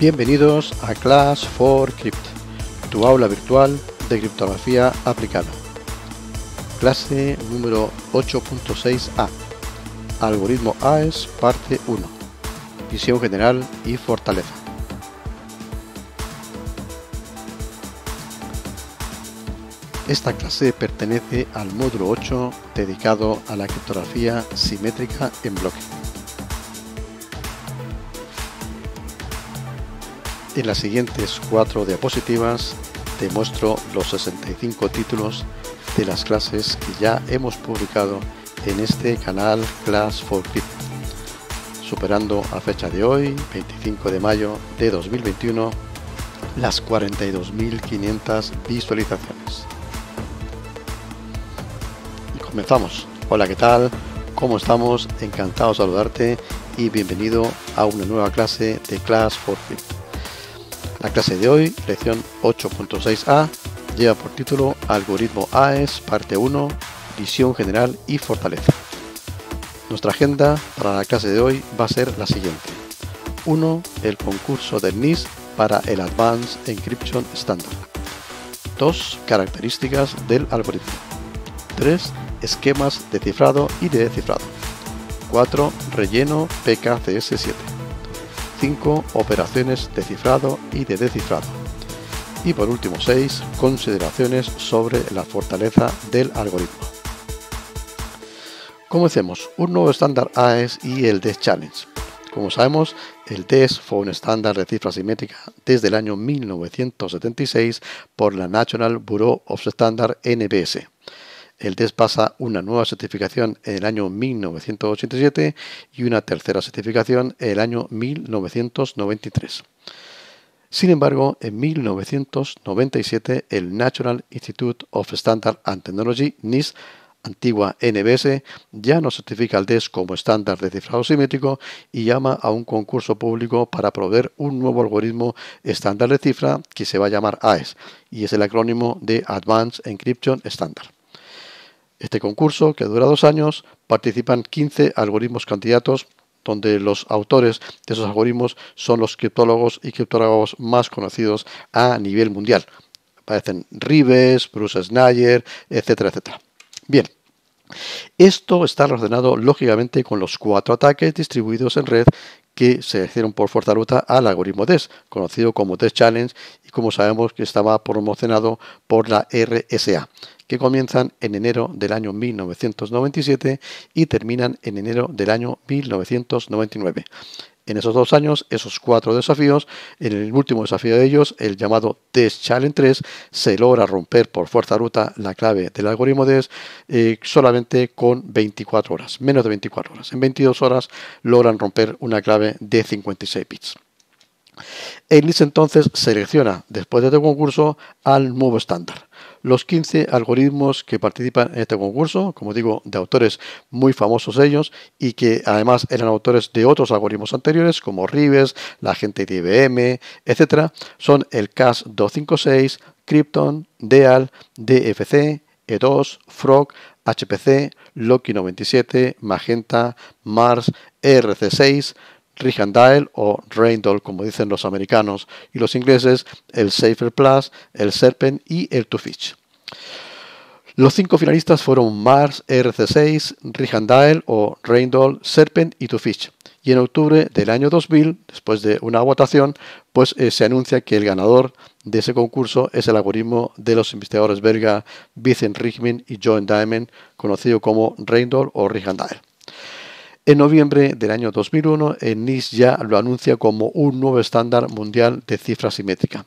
Bienvenidos a Class 4 Crypt, tu aula virtual de criptografía aplicada. Clase número 8.6a, algoritmo AES, parte 1, visión general y fortaleza. Esta clase pertenece al módulo 8 dedicado a la criptografía simétrica en bloque. En las siguientes cuatro diapositivas te muestro los 65 títulos de las clases que ya hemos publicado en este canal Class for Fit, superando a fecha de hoy, 25 de mayo de 2021, las 42.500 visualizaciones. Y comenzamos. Hola, ¿qué tal? ¿Cómo estamos? Encantado de saludarte y bienvenido a una nueva clase de Class for Fit. La clase de hoy, lección 8.6a, lleva por título Algoritmo AES, parte 1, visión general y fortaleza. Nuestra agenda para la clase de hoy va a ser la siguiente. 1. El concurso del NIST para el Advanced Encryption Standard. 2. Características del algoritmo. 3. Esquemas de cifrado y de descifrado. 4. Relleno PKCS7. 5. Operaciones de cifrado y de descifrado. Y por último 6. Consideraciones sobre la fortaleza del algoritmo. Comencemos. Un nuevo estándar AES y el DES Challenge. Como sabemos, el DES fue un estándar de cifra simétrica desde el año 1976 por la National Bureau of Standards NBS el DES pasa una nueva certificación en el año 1987 y una tercera certificación en el año 1993. Sin embargo, en 1997 el National Institute of Standard and Technology, NIST, antigua NBS, ya no certifica el DES como estándar de cifrado simétrico y llama a un concurso público para proveer un nuevo algoritmo estándar de cifra que se va a llamar AES y es el acrónimo de Advanced Encryption Standard. Este concurso, que dura dos años, participan 15 algoritmos candidatos donde los autores de esos algoritmos son los criptólogos y criptólogos más conocidos a nivel mundial. Aparecen Rives, Bruce Schneier, etcétera, etcétera. Bien, esto está relacionado lógicamente con los cuatro ataques distribuidos en red que se hicieron por fuerza ruta al algoritmo DES, conocido como DES Challenge y como sabemos que estaba promocionado por la RSA que comienzan en enero del año 1997 y terminan en enero del año 1999. En esos dos años, esos cuatro desafíos, en el último desafío de ellos, el llamado Test Challenge 3, se logra romper por fuerza bruta la clave del algoritmo DES eh, solamente con 24 horas, menos de 24 horas. En 22 horas logran romper una clave de 56 bits. Ellis entonces selecciona, después de este concurso, al nuevo estándar los 15 algoritmos que participan en este concurso, como digo, de autores muy famosos ellos y que además eran autores de otros algoritmos anteriores como Rives, la gente de IBM, etc. Son el CAS256, Krypton, DEAL, DFC, E2, Frog, HPC, Loki97, Magenta, Mars, e rc 6 Dial o Raindoll, como dicen los americanos y los ingleses, el Safer Plus, el Serpent y el Two Fish. Los cinco finalistas fueron Mars, RC6, Rijandael o Raindoll, Serpent y Two Fish. Y en octubre del año 2000, después de una votación, pues eh, se anuncia que el ganador de ese concurso es el algoritmo de los investigadores belga Vincent Richman y John Diamond, conocido como Raindoll o Rijandael. En noviembre del año 2001, el eh, ya lo anuncia como un nuevo estándar mundial de cifra simétrica.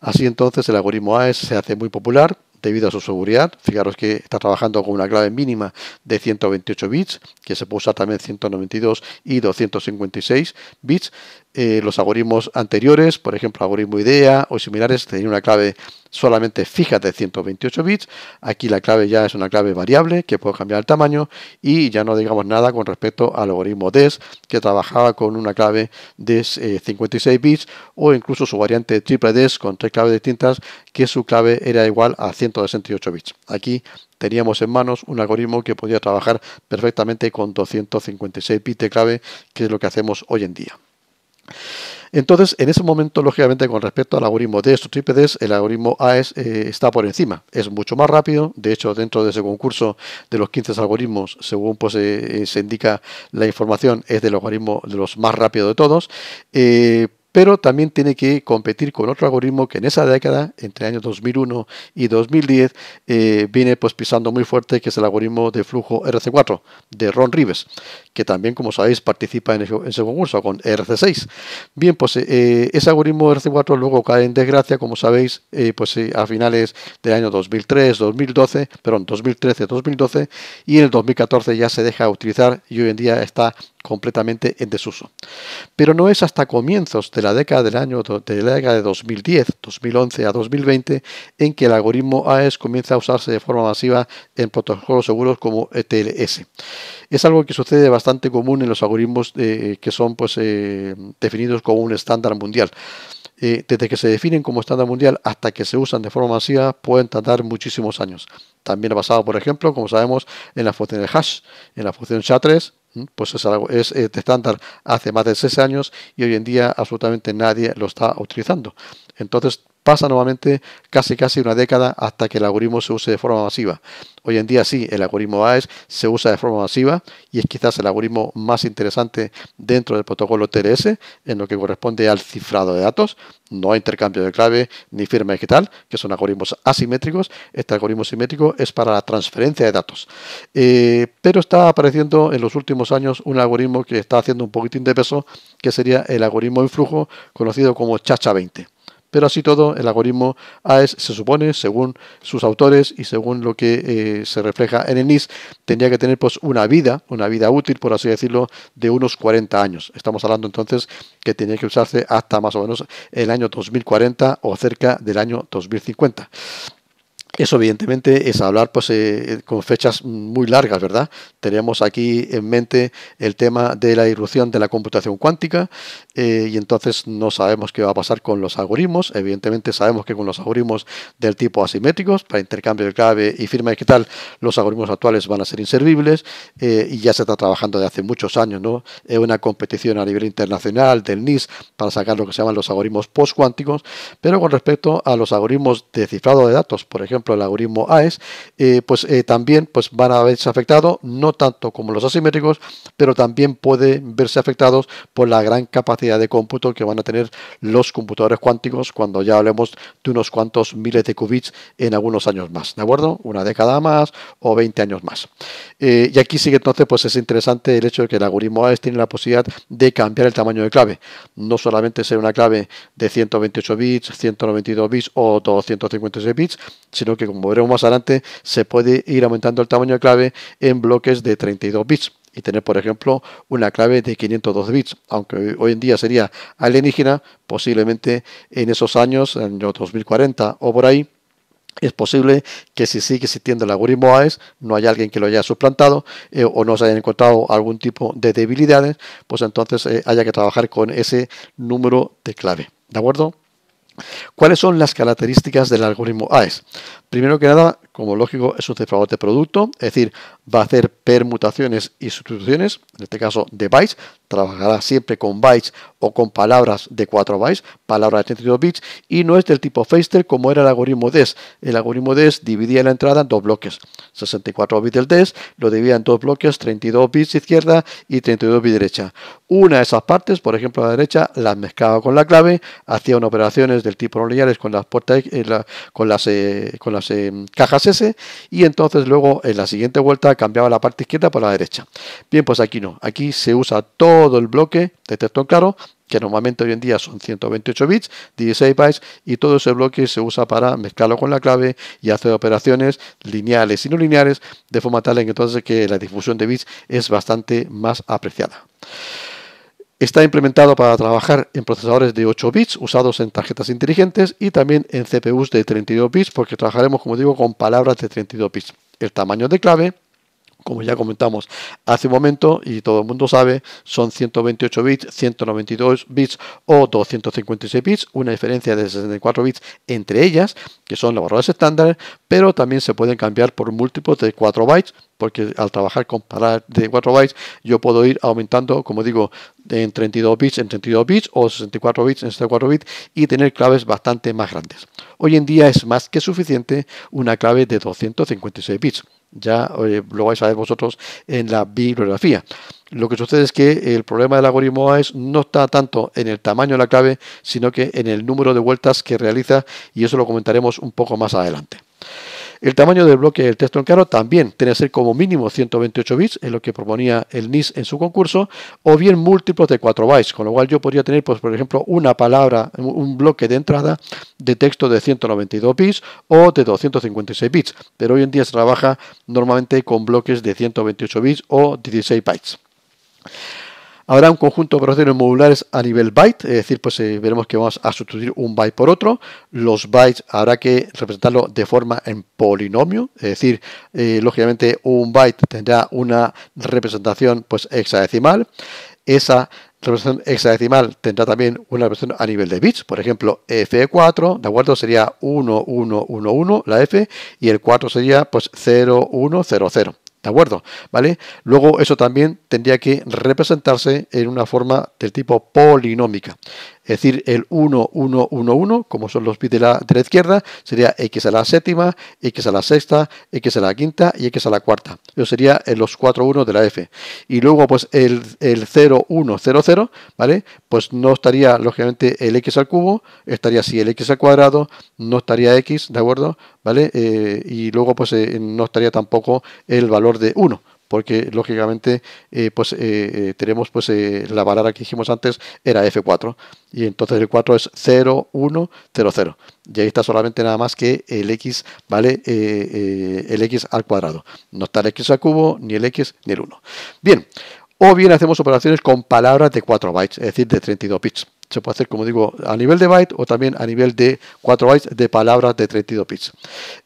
Así entonces el algoritmo AES se hace muy popular debido a su seguridad. Fijaros que está trabajando con una clave mínima de 128 bits, que se puede usar también 192 y 256 bits, eh, los algoritmos anteriores, por ejemplo, algoritmo IDEA o similares, tenían una clave solamente fija de 128 bits. Aquí la clave ya es una clave variable que puede cambiar el tamaño y ya no digamos nada con respecto al algoritmo DES que trabajaba con una clave de 56 eh, bits o incluso su variante triple DES con tres claves distintas que su clave era igual a 168 bits. Aquí teníamos en manos un algoritmo que podía trabajar perfectamente con 256 bits de clave que es lo que hacemos hoy en día. Entonces, en ese momento, lógicamente, con respecto al algoritmo de estos trípedes, el algoritmo A eh, está por encima. Es mucho más rápido. De hecho, dentro de ese concurso de los 15 algoritmos, según pues, eh, se indica la información, es del algoritmo de los más rápidos de todos. Eh, pero también tiene que competir con otro algoritmo que en esa década, entre años 2001 y 2010, eh, viene pues pisando muy fuerte, que es el algoritmo de flujo RC4 de Ron Rives, que también, como sabéis, participa en ese, concurso con RC6. Bien, pues eh, ese algoritmo RC4 luego cae en desgracia, como sabéis, eh, pues a finales del año 2003, 2012, perdón, 2013, 2012, y en el 2014 ya se deja utilizar y hoy en día está completamente en desuso. Pero no es hasta comienzos de de la década del año de la década de 2010, 2011 a 2020, en que el algoritmo AES comienza a usarse de forma masiva en protocolos seguros como ETLS. Es algo que sucede bastante común en los algoritmos eh, que son pues, eh, definidos como un estándar mundial. Eh, desde que se definen como estándar mundial hasta que se usan de forma masiva pueden tardar muchísimos años. También ha pasado, por ejemplo, como sabemos, en la función de hash, en la función SHA-3, pues es algo, es eh, estándar hace más de seis años y hoy en día absolutamente nadie lo está utilizando. Entonces pasa nuevamente casi casi una década hasta que el algoritmo se use de forma masiva. Hoy en día sí, el algoritmo AES se usa de forma masiva y es quizás el algoritmo más interesante dentro del protocolo TLS en lo que corresponde al cifrado de datos, no hay intercambio de clave ni firma digital, que son algoritmos asimétricos. Este algoritmo simétrico es para la transferencia de datos. Eh, pero está apareciendo en los últimos años un algoritmo que está haciendo un poquitín de peso, que sería el algoritmo en flujo conocido como Chacha 20. Pero así todo, el algoritmo AES se supone, según sus autores y según lo que eh, se refleja en el NIS, tendría que tener pues una vida, una vida útil, por así decirlo, de unos 40 años. Estamos hablando entonces que tenía que usarse hasta más o menos el año 2040 o cerca del año 2050. Eso evidentemente es hablar pues, eh, eh, con fechas muy largas, ¿verdad? Tenemos aquí en mente el tema de la irrupción de la computación cuántica eh, y entonces no sabemos qué va a pasar con los algoritmos. Evidentemente sabemos que con los algoritmos del tipo asimétricos, para intercambio de clave y firma digital, los algoritmos actuales van a ser inservibles y ya se está trabajando de hace muchos años, ¿no? Es una competición a nivel internacional del NIS para sacar lo que se llaman los algoritmos postcuánticos, pero con respecto a los algoritmos de cifrado de datos, por ejemplo, el algoritmo AES, eh, pues eh, también pues, van a verse afectados, no tanto como los asimétricos, pero también pueden verse afectados por la gran capacidad de cómputo que van a tener los computadores cuánticos cuando ya hablemos de unos cuantos miles de qubits en algunos años más, ¿de acuerdo? Una década más o 20 años más. Eh, y aquí sigue entonces pues es interesante el hecho de que el algoritmo AES tiene la posibilidad de cambiar el tamaño de clave, no solamente ser una clave de 128 bits, 192 bits o 256 bits, sino que que como veremos más adelante, se puede ir aumentando el tamaño de clave en bloques de 32 bits y tener, por ejemplo, una clave de 502 bits, aunque hoy en día sería alienígena, posiblemente en esos años, en los 2040 o por ahí, es posible que si sigue existiendo el algoritmo AES, no haya alguien que lo haya suplantado eh, o no se hayan encontrado algún tipo de debilidades, pues entonces eh, haya que trabajar con ese número de clave. ¿De acuerdo? ¿Cuáles son las características del algoritmo AES? Primero que nada, como lógico, es un cifrador de producto, es decir, va a hacer permutaciones y sustituciones, en este caso de bytes, trabajará siempre con bytes o con palabras de 4 bytes, palabras de 32 bits, y no es del tipo Feistel como era el algoritmo DES. El algoritmo DES dividía la entrada en dos bloques, 64 bits del DES, lo dividía en dos bloques, 32 bits izquierda y 32 bits derecha. Una de esas partes, por ejemplo la derecha, las mezclaba con la clave, hacía operaciones del tipo no lineales con las puertas, eh, con las, eh, con las eh, cajas S y entonces luego en la siguiente vuelta cambiaba la parte izquierda por la derecha. Bien, pues aquí no, aquí se usa todo el bloque de texto claro que normalmente hoy en día son 128 bits, 16 bytes, y todo ese bloque se usa para mezclarlo con la clave y hacer operaciones lineales y no lineales, de forma tal en que entonces que la difusión de bits es bastante más apreciada. Está implementado para trabajar en procesadores de 8 bits usados en tarjetas inteligentes y también en CPUs de 32 bits porque trabajaremos, como digo, con palabras de 32 bits. El tamaño de clave como ya comentamos hace un momento y todo el mundo sabe, son 128 bits, 192 bits o 256 bits, una diferencia de 64 bits entre ellas, que son las barras estándar, pero también se pueden cambiar por múltiplos de 4 bytes, porque al trabajar con parar de 4 bytes yo puedo ir aumentando, como digo, en 32 bits en 32 bits o 64 bits en 64 bits y tener claves bastante más grandes. Hoy en día es más que suficiente una clave de 256 bits. Ya lo vais a ver vosotros en la bibliografía. Lo que sucede es que el problema del algoritmo es no está tanto en el tamaño de la clave, sino que en el número de vueltas que realiza y eso lo comentaremos un poco más adelante. El tamaño del bloque del texto en claro también tiene que ser como mínimo 128 bits, es lo que proponía el NIS en su concurso, o bien múltiplos de 4 bytes, con lo cual yo podría tener, pues, por ejemplo, una palabra, un bloque de entrada de texto de 192 bits o de 256 bits, pero hoy en día se trabaja normalmente con bloques de 128 bits o 16 bytes. Habrá un conjunto de operaciones modulares a nivel byte, es decir, pues eh, veremos que vamos a sustituir un byte por otro. Los bytes habrá que representarlo de forma en polinomio, es decir, eh, lógicamente un byte tendrá una representación pues hexadecimal. Esa representación hexadecimal tendrá también una representación a nivel de bits, por ejemplo, F4, ¿de acuerdo? Sería 1111, la F, y el 4 sería pues 0100. ¿De acuerdo? ¿Vale? Luego eso también tendría que representarse en una forma del tipo polinómica es decir, el 1, 1, 1, 1, como son los bits de la, de la izquierda, sería x a la séptima, x a la sexta, x a la quinta y x a la cuarta. Eso sería en los 4 1 de la f. Y luego, pues el, 0, 1, 0, 0, ¿vale? Pues no estaría, lógicamente, el x al cubo, estaría así el x al cuadrado, no estaría x, ¿de acuerdo? ¿Vale? Eh, y luego, pues eh, no estaría tampoco el valor de 1 porque lógicamente eh, pues eh, eh, tenemos pues la palabra que dijimos antes era F4 y entonces el 4 es 0, 1, 0, 0 y ahí está solamente nada más que el x, ¿vale? el x al cuadrado. No está el x al cubo, ni el x, ni el 1. Bien, o bien hacemos operaciones con palabras de 4 bytes, es decir, de 32 bits se puede hacer, como digo, a nivel de byte o también a nivel de 4 bytes de palabras de 32 bits.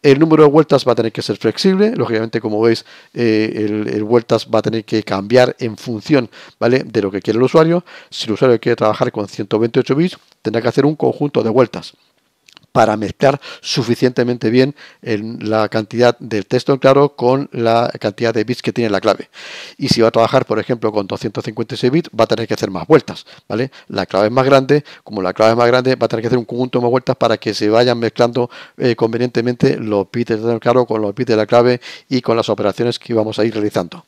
El número de vueltas va a tener que ser flexible, lógicamente, como veis, eh, el, vueltas va a tener que cambiar en función ¿vale? de lo que quiere el usuario. Si el usuario quiere trabajar con 128 bits, tendrá que hacer un conjunto de vueltas para mezclar suficientemente bien en la cantidad del texto en claro con la cantidad de bits que tiene la clave. Y si va a trabajar, por ejemplo, con 256 bits, va a tener que hacer más vueltas, ¿vale? La clave es más grande, como la clave es más grande, va a tener que hacer un conjunto de más vueltas para que se vayan mezclando eh, convenientemente los bits del texto en claro con los bits de la clave y con las operaciones que vamos a ir realizando.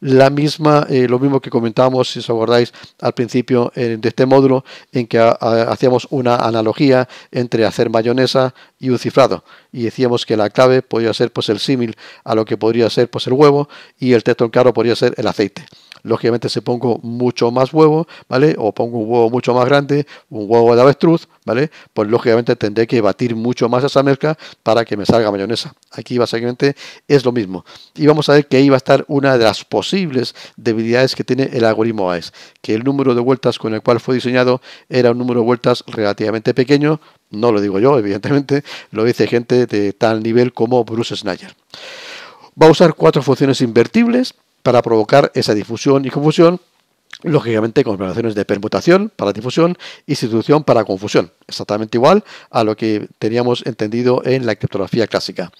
La misma, eh, lo mismo que comentábamos, si os acordáis, al principio eh, de este módulo, en que hacíamos una analogía entre hacer mayor mayonesa y un cifrado y decíamos que la clave podía ser pues el símil a lo que podría ser pues el huevo y el texto caro podría ser el aceite. Lógicamente si pongo mucho más huevo, ¿vale? O pongo un huevo mucho más grande, un huevo de avestruz, ¿vale? Pues lógicamente tendré que batir mucho más esa mezcla para que me salga mayonesa. Aquí básicamente es lo mismo. Y vamos a ver que ahí va a estar una de las posibles debilidades que tiene el algoritmo AES, que el número de vueltas con el cual fue diseñado era un número de vueltas relativamente pequeño, no lo digo yo, evidentemente, lo dice gente de tal nivel como Bruce Snyder. Va a usar cuatro funciones invertibles para provocar esa difusión y confusión lógicamente con operaciones de permutación para difusión y sustitución para confusión, exactamente igual a lo que teníamos entendido en la criptografía clásica.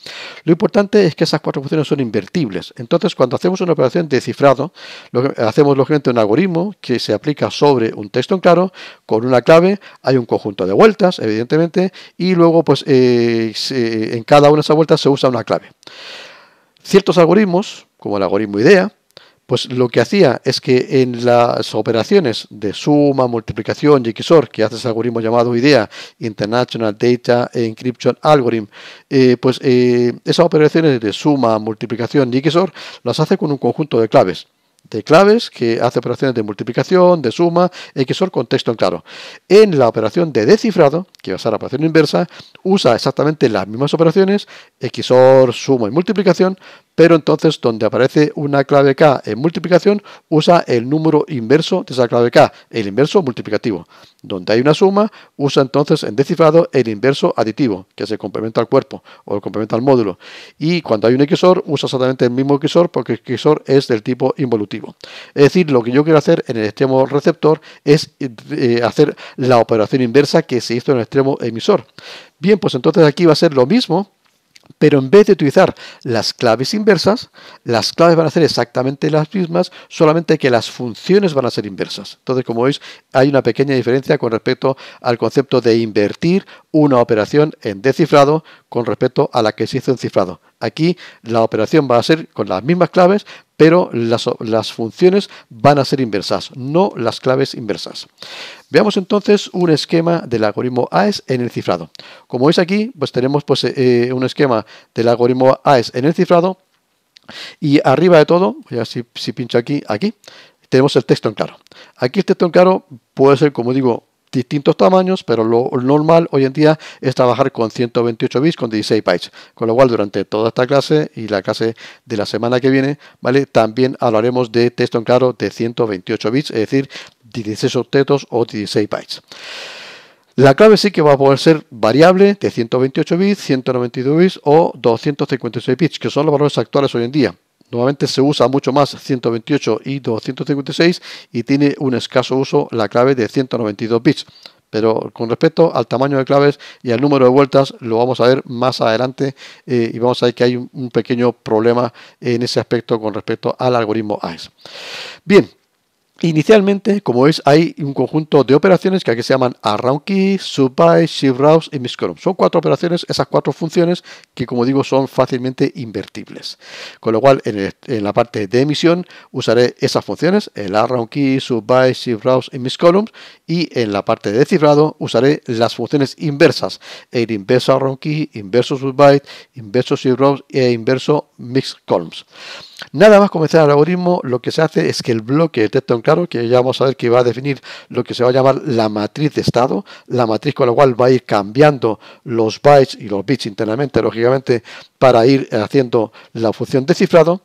Lo importante es que esas cuatro funciones son invertibles, entonces cuando hacemos una operación de cifrado, lo hacemos lógicamente un algoritmo que se aplica sobre un texto en claro, con una clave hay un conjunto de vueltas, evidentemente, y luego pues eh, en cada una de esas vueltas se usa una clave. Ciertos algoritmos, como el algoritmo IDEA, pues lo que hacía es que en las operaciones de suma, multiplicación y XOR, que hace ese algoritmo llamado IDEA, International Data Encryption Algorithm, eh, pues eh, esas operaciones de suma, multiplicación y XOR las hace con un conjunto de claves de claves que hace operaciones de multiplicación, de suma, XOR con texto claro. En la operación de descifrado, que va a ser la operación inversa, usa exactamente las mismas operaciones, XOR, suma y multiplicación, pero entonces donde aparece una clave K en multiplicación, usa el número inverso de esa clave K, el inverso multiplicativo. Donde hay una suma, usa entonces en descifrado el inverso aditivo, que es el complementa al cuerpo o el complementa al módulo. Y cuando hay un XOR, usa exactamente el mismo XOR porque el XOR es del tipo involutivo. Es decir, lo que yo quiero hacer en el extremo receptor es eh, hacer la operación inversa que se hizo en el extremo emisor. Bien, pues entonces aquí va a ser lo mismo, pero en vez de utilizar las claves inversas, las claves van a ser exactamente las mismas, solamente que las funciones van a ser inversas. Entonces, como veis, hay una pequeña diferencia con respecto al concepto de invertir una operación en descifrado con respecto a la que se hizo en cifrado. Aquí la operación va a ser con las mismas claves, pero las, funciones van a ser inversas, no las claves inversas. Veamos entonces un esquema del algoritmo AES en el cifrado. Como veis aquí, pues tenemos pues, eh, un esquema del algoritmo AES en el cifrado y arriba de todo, ya si, si pincho aquí, aquí, tenemos el texto en claro. Aquí el texto en claro puede ser, como digo, distintos tamaños, pero lo normal hoy en día es trabajar con 128 bits con 16 bytes. Con lo cual, durante toda esta clase y la clase de la semana que viene, ¿vale? También hablaremos de texto en claro de 128 bits, es decir, 16 octetos o 16 bytes. La clave sí que va a poder ser variable de 128 bits, 192 bits o 256 bits, que son los valores actuales hoy en día. Nuevamente se usa mucho más 128 y 256 y tiene un escaso uso la clave de 192 bits. Pero con respecto al tamaño de claves y al número de vueltas, lo vamos a ver más adelante eh, y vamos a ver que hay un, un, pequeño problema en ese aspecto con respecto al algoritmo AES. Bien, Inicialmente, como veis, hay un conjunto de operaciones que aquí se llaman around key, subby, shift rouse y columns. Son cuatro operaciones, esas cuatro funciones que, como digo, son fácilmente invertibles. Con lo cual, en, la parte de emisión usaré esas funciones, el around key, subby, shift rouse y MixColumns. Y en la parte de cifrado usaré las funciones inversas, el inverso around key, inverso SubByte, inverso shift rouse e inverso mix columns. Nada más comenzar el algoritmo, lo que se hace es que el bloque de texto en claro, que ya vamos a ver que va a definir lo que se va a llamar la matriz de estado, la matriz con la cual va a ir cambiando los bytes y los bits internamente, lógicamente, para ir haciendo la función de cifrado,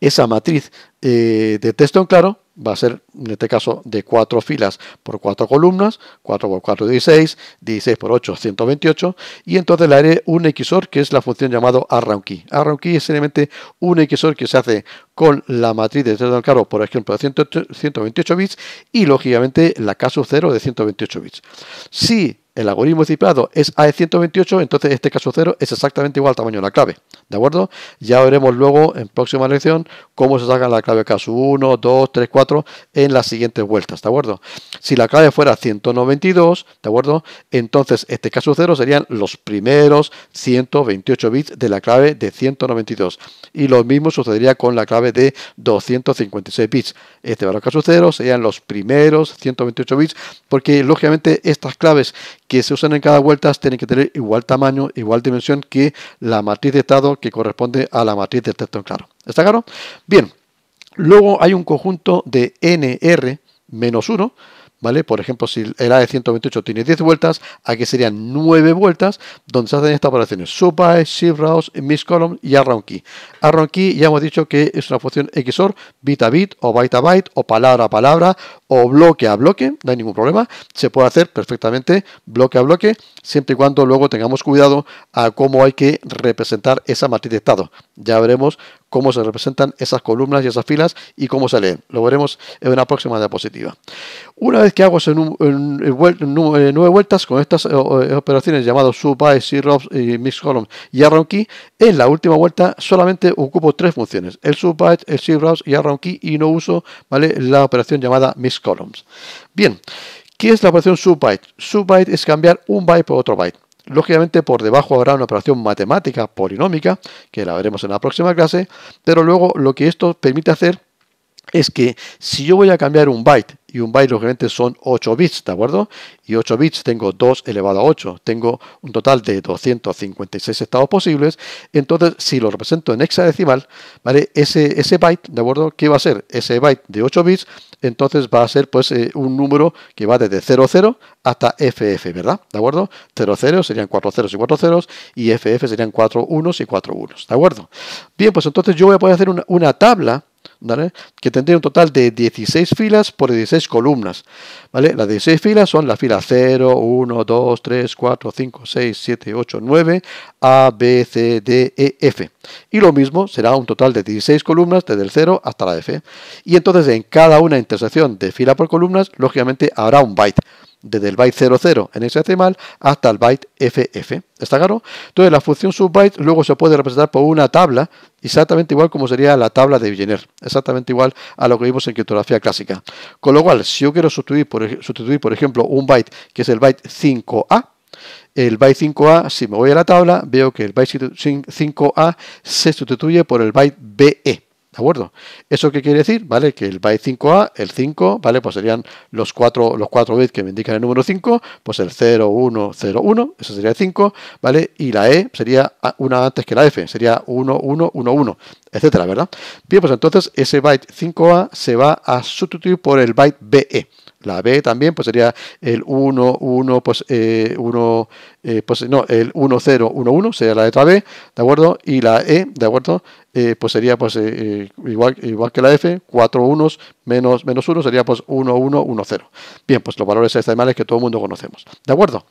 esa matriz eh, de texto en claro va a ser en este caso de 4 filas por 4 columnas, 4 por 4 16, 16 por 8 128 y entonces le haré un XOR que es la función llamado arround key. key es simplemente un XOR que se hace con la matriz de del cargo, por ejemplo, de 128 bits y lógicamente la caso 0 de 128 bits. Si el algoritmo cifrado es AE128, entonces este caso 0 es exactamente igual al tamaño de la clave. ¿De acuerdo? Ya veremos luego en próxima lección cómo se saca la clave caso 1, 2, 3, 4 en las siguientes vueltas. ¿De acuerdo? Si la clave fuera 192, ¿de acuerdo? Entonces este caso 0 serían los primeros 128 bits de la clave de 192. Y lo mismo sucedería con la clave de 256 bits. Este valor caso 0 serían los primeros 128 bits porque lógicamente estas claves que se usan en cada vuelta tienen que tener igual tamaño, igual dimensión que la matriz de estado que corresponde a la matriz de texto en claro. ¿Está claro? Bien, luego hay un conjunto de NR menos 1 por ejemplo, si el de 128 tiene 10 vueltas, aquí serían 9 vueltas donde se hacen estas operaciones. Subby, shift rows, miss column y arrow key. arrow key ya hemos dicho que es una función XOR, bit a bit o byte a byte o palabra a palabra o bloque a bloque, no hay ningún problema. Se puede hacer perfectamente bloque a bloque, siempre y cuando luego tengamos cuidado a cómo hay que representar esa matriz de estado. Ya veremos cómo se representan esas columnas y esas filas y cómo se leen. Lo veremos en una próxima diapositiva. Una vez que hago en, eh, nueve vueltas con estas eh, eh, operaciones llamadas Subbyte, sirops y mix columns y arround en la última vuelta solamente ocupo tres funciones, el Subbyte, el syrups y arround y no uso ¿vale? la operación llamada mix columns. Bien, ¿qué es la operación subbyte? Subbyte es cambiar un byte por otro byte. Lógicamente por debajo habrá una operación matemática polinómica, que la veremos en la próxima clase, pero luego lo que esto permite hacer es que si yo voy a cambiar un byte, y un byte lógicamente son 8 bits, ¿de acuerdo? Y 8 bits tengo 2 elevado a 8, tengo un total de 256 estados posibles, entonces si lo represento en hexadecimal, ¿vale? Ese, byte, ¿de acuerdo? ¿Qué va a ser? Ese byte de 8 bits, entonces va a ser pues eh, un número que va desde 00 hasta FF, ¿verdad? ¿De acuerdo? 00 serían 4 ceros y 4 ceros, y FF serían 4 unos y 4 unos, ¿de acuerdo? Bien, pues entonces yo voy a poder hacer una tabla, que tendría un total de 16 filas por 16 columnas. ¿vale? Las 16 filas son las filas 0, 1, 2, 3, 4, 5, 6, 7, 8, 9, A, B, C, D, E, F. Y lo mismo será un total de 16 columnas desde el 0 hasta la F. Y entonces en cada una intersección de fila por columnas, lógicamente habrá un byte desde el byte 00 en hexadecimal hasta el byte FF. ¿Está claro? Entonces la función subbyte luego se puede representar por una tabla exactamente igual como sería la tabla de Villeneuve, exactamente igual a lo que vimos en criptografía clásica. Con lo cual, si yo quiero sustituir por, sustituir, por ejemplo, un byte que es el byte 5A, el byte 5A, si me voy a la tabla, veo que el byte 5A se sustituye por el byte BE. ¿De acuerdo? ¿Eso qué quiere decir? ¿Vale? Que el byte 5A, el 5, ¿vale? Pues serían los 4, los cuatro bits que me indican el número 5, pues el 0, 1, 0, 1, eso sería el 5, ¿vale? Y la E sería una antes que la F, sería 1, 1, 1, 1, etcétera, ¿verdad? Bien, pues entonces ese byte 5A se va a sustituir por el byte BE. La B también pues sería el 1, 1, pues, 1, eh, eh, pues no, el 1, 0, 1, 1 sería la letra B, ¿de acuerdo? Y la E, ¿de acuerdo? Eh, pues sería pues igual, igual que la F, 4 1, menos, 1 sería pues 1, 1, 1, 0. Bien, pues los valores decimales que todo el mundo conocemos, ¿de acuerdo?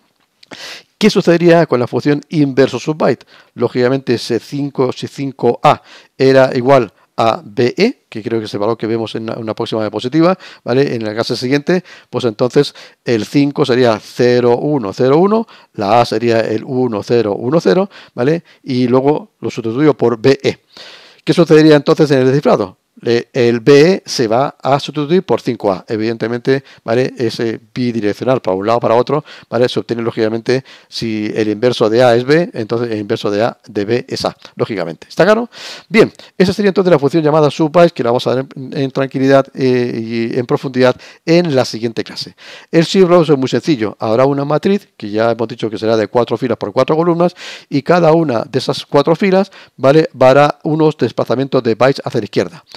¿Qué sucedería con la función inverso subbyte? Lógicamente, si 5, si 5A era igual BE, que creo que es el valor que vemos en una, una próxima diapositiva, ¿vale? En el caso siguiente, pues entonces el 5 sería 0101, la A sería el 1010, ¿vale? Y luego lo sustituyo por BE. ¿Qué sucedería entonces en el descifrado? el B se va a sustituir por 5A. Evidentemente, ¿vale? Es eh, bidireccional para un lado para otro, ¿vale? Se obtiene lógicamente si el inverso de A es B, entonces el inverso de A de B es A, lógicamente. ¿Está claro? Bien, esa sería entonces la función llamada subbase, que la vamos a ver en, tranquilidad eh, y en profundidad en la siguiente clase. El Shift es muy sencillo. Habrá una matriz, que ya hemos dicho que será de cuatro filas por cuatro columnas, y cada una de esas cuatro filas, ¿vale? Vará unos desplazamientos de bytes hacia la izquierda.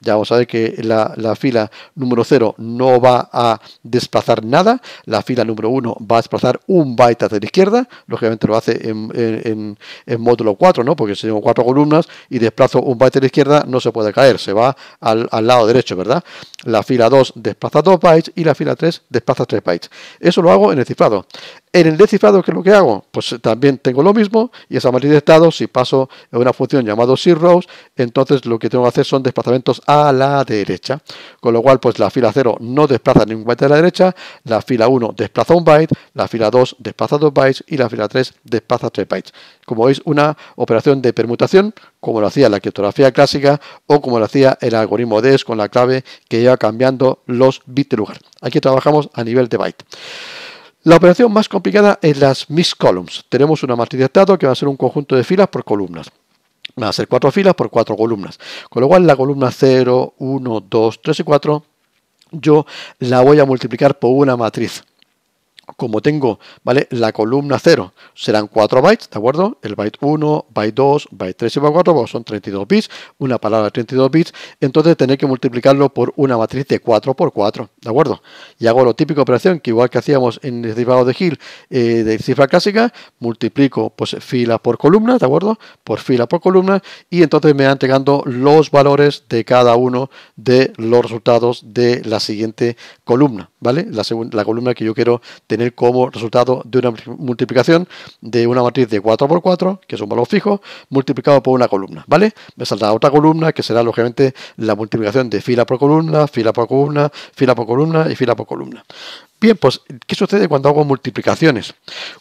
Ya vamos a ver que la, fila número 0 no va a desplazar nada, la fila número 1 va a desplazar un byte hacia la izquierda, lógicamente lo hace en, en, módulo 4, ¿no? porque si tengo cuatro columnas y desplazo un byte a la izquierda no se puede caer, se va al, lado derecho, ¿verdad? La fila 2 desplaza 2 bytes y la fila 3 desplaza 3 bytes. Eso lo hago en el cifrado. En el descifrado, ¿qué es lo que hago? Pues también tengo lo mismo y esa matriz de estado, si paso a una función llamada rows entonces lo que tengo que hacer son desplazamientos a la derecha. Con lo cual, pues la fila 0 no desplaza ningún byte a la derecha, la fila 1 desplaza un byte, la fila 2 desplaza dos bytes y la fila 3 desplaza tres bytes. Como veis, una operación de permutación como lo hacía la criptografía clásica o como lo hacía el algoritmo DES con la clave que iba cambiando los bits de lugar. Aquí trabajamos a nivel de byte. La operación más complicada es las mis columns. Tenemos una matriz de estado que va a ser un conjunto de filas por columnas. Van a ser cuatro filas por cuatro columnas. Con lo cual la columna 0, 1, 2, 3 y 4 yo la voy a multiplicar por una matriz como tengo ¿vale? la columna 0, serán 4 bytes, ¿de acuerdo? El byte 1, byte 2, byte 3 y byte 4 pues son 32 bits, una palabra 32 bits, entonces tenéis que multiplicarlo por una matriz de 4 por 4, ¿de acuerdo? Y hago la típica operación que igual que hacíamos en el derivado de Hill eh, de cifra clásica, multiplico pues fila por columna, ¿de acuerdo? Por fila por columna y entonces me va entregando los valores de cada uno de los resultados de la siguiente columna, ¿vale? La, la columna que yo quiero tener tener como resultado de una multiplicación de una matriz de 4 por 4, que es un valor fijo, multiplicado por una columna, ¿vale? Me saldrá otra columna que será lógicamente la multiplicación de fila por columna, fila por columna, fila por columna y fila por columna. Bien, pues, ¿qué sucede cuando hago multiplicaciones?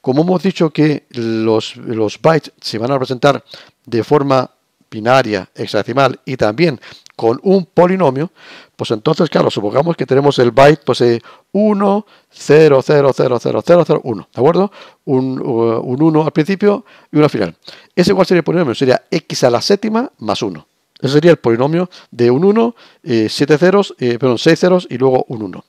Como hemos dicho que los, los bytes se van a representar de forma binaria, hexadecimal y también con un polinomio, pues entonces, claro, supongamos que tenemos el byte, pues 1, 0, 0, 0, 0, 0, 0, 1, ¿de acuerdo? Un, 1 uh, al principio y 1 al final. ¿Ese igual sería el polinomio? Sería x a la séptima más 1. Ese sería el polinomio de un 1, 7 eh, ceros, eh, perdón, 6 ceros y luego un 1.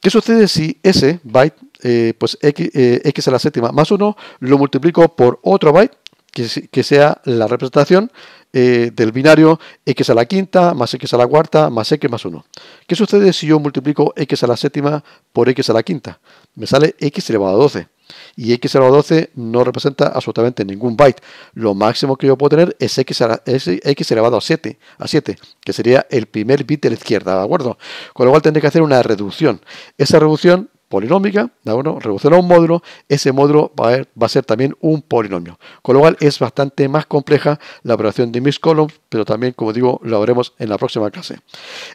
¿Qué sucede si ese byte, eh, pues x, x, a la séptima más 1, lo multiplico por otro byte que, sea la representación eh, del binario x a la quinta más x a la cuarta más x más 1. ¿Qué sucede si yo multiplico x a la séptima por x a la quinta? Me sale x elevado a 12. Y x elevado a 12 no representa absolutamente ningún byte. Lo máximo que yo puedo tener es x, x elevado a 7, a 7, que sería el primer bit de la izquierda, ¿de acuerdo? Con lo cual tendré que hacer una reducción. Esa reducción polinómica, ¿de a un módulo, ese módulo va a, ser también un polinomio. Con lo cual es bastante más compleja la operación de mixed column, pero también, como digo, lo veremos en la próxima clase.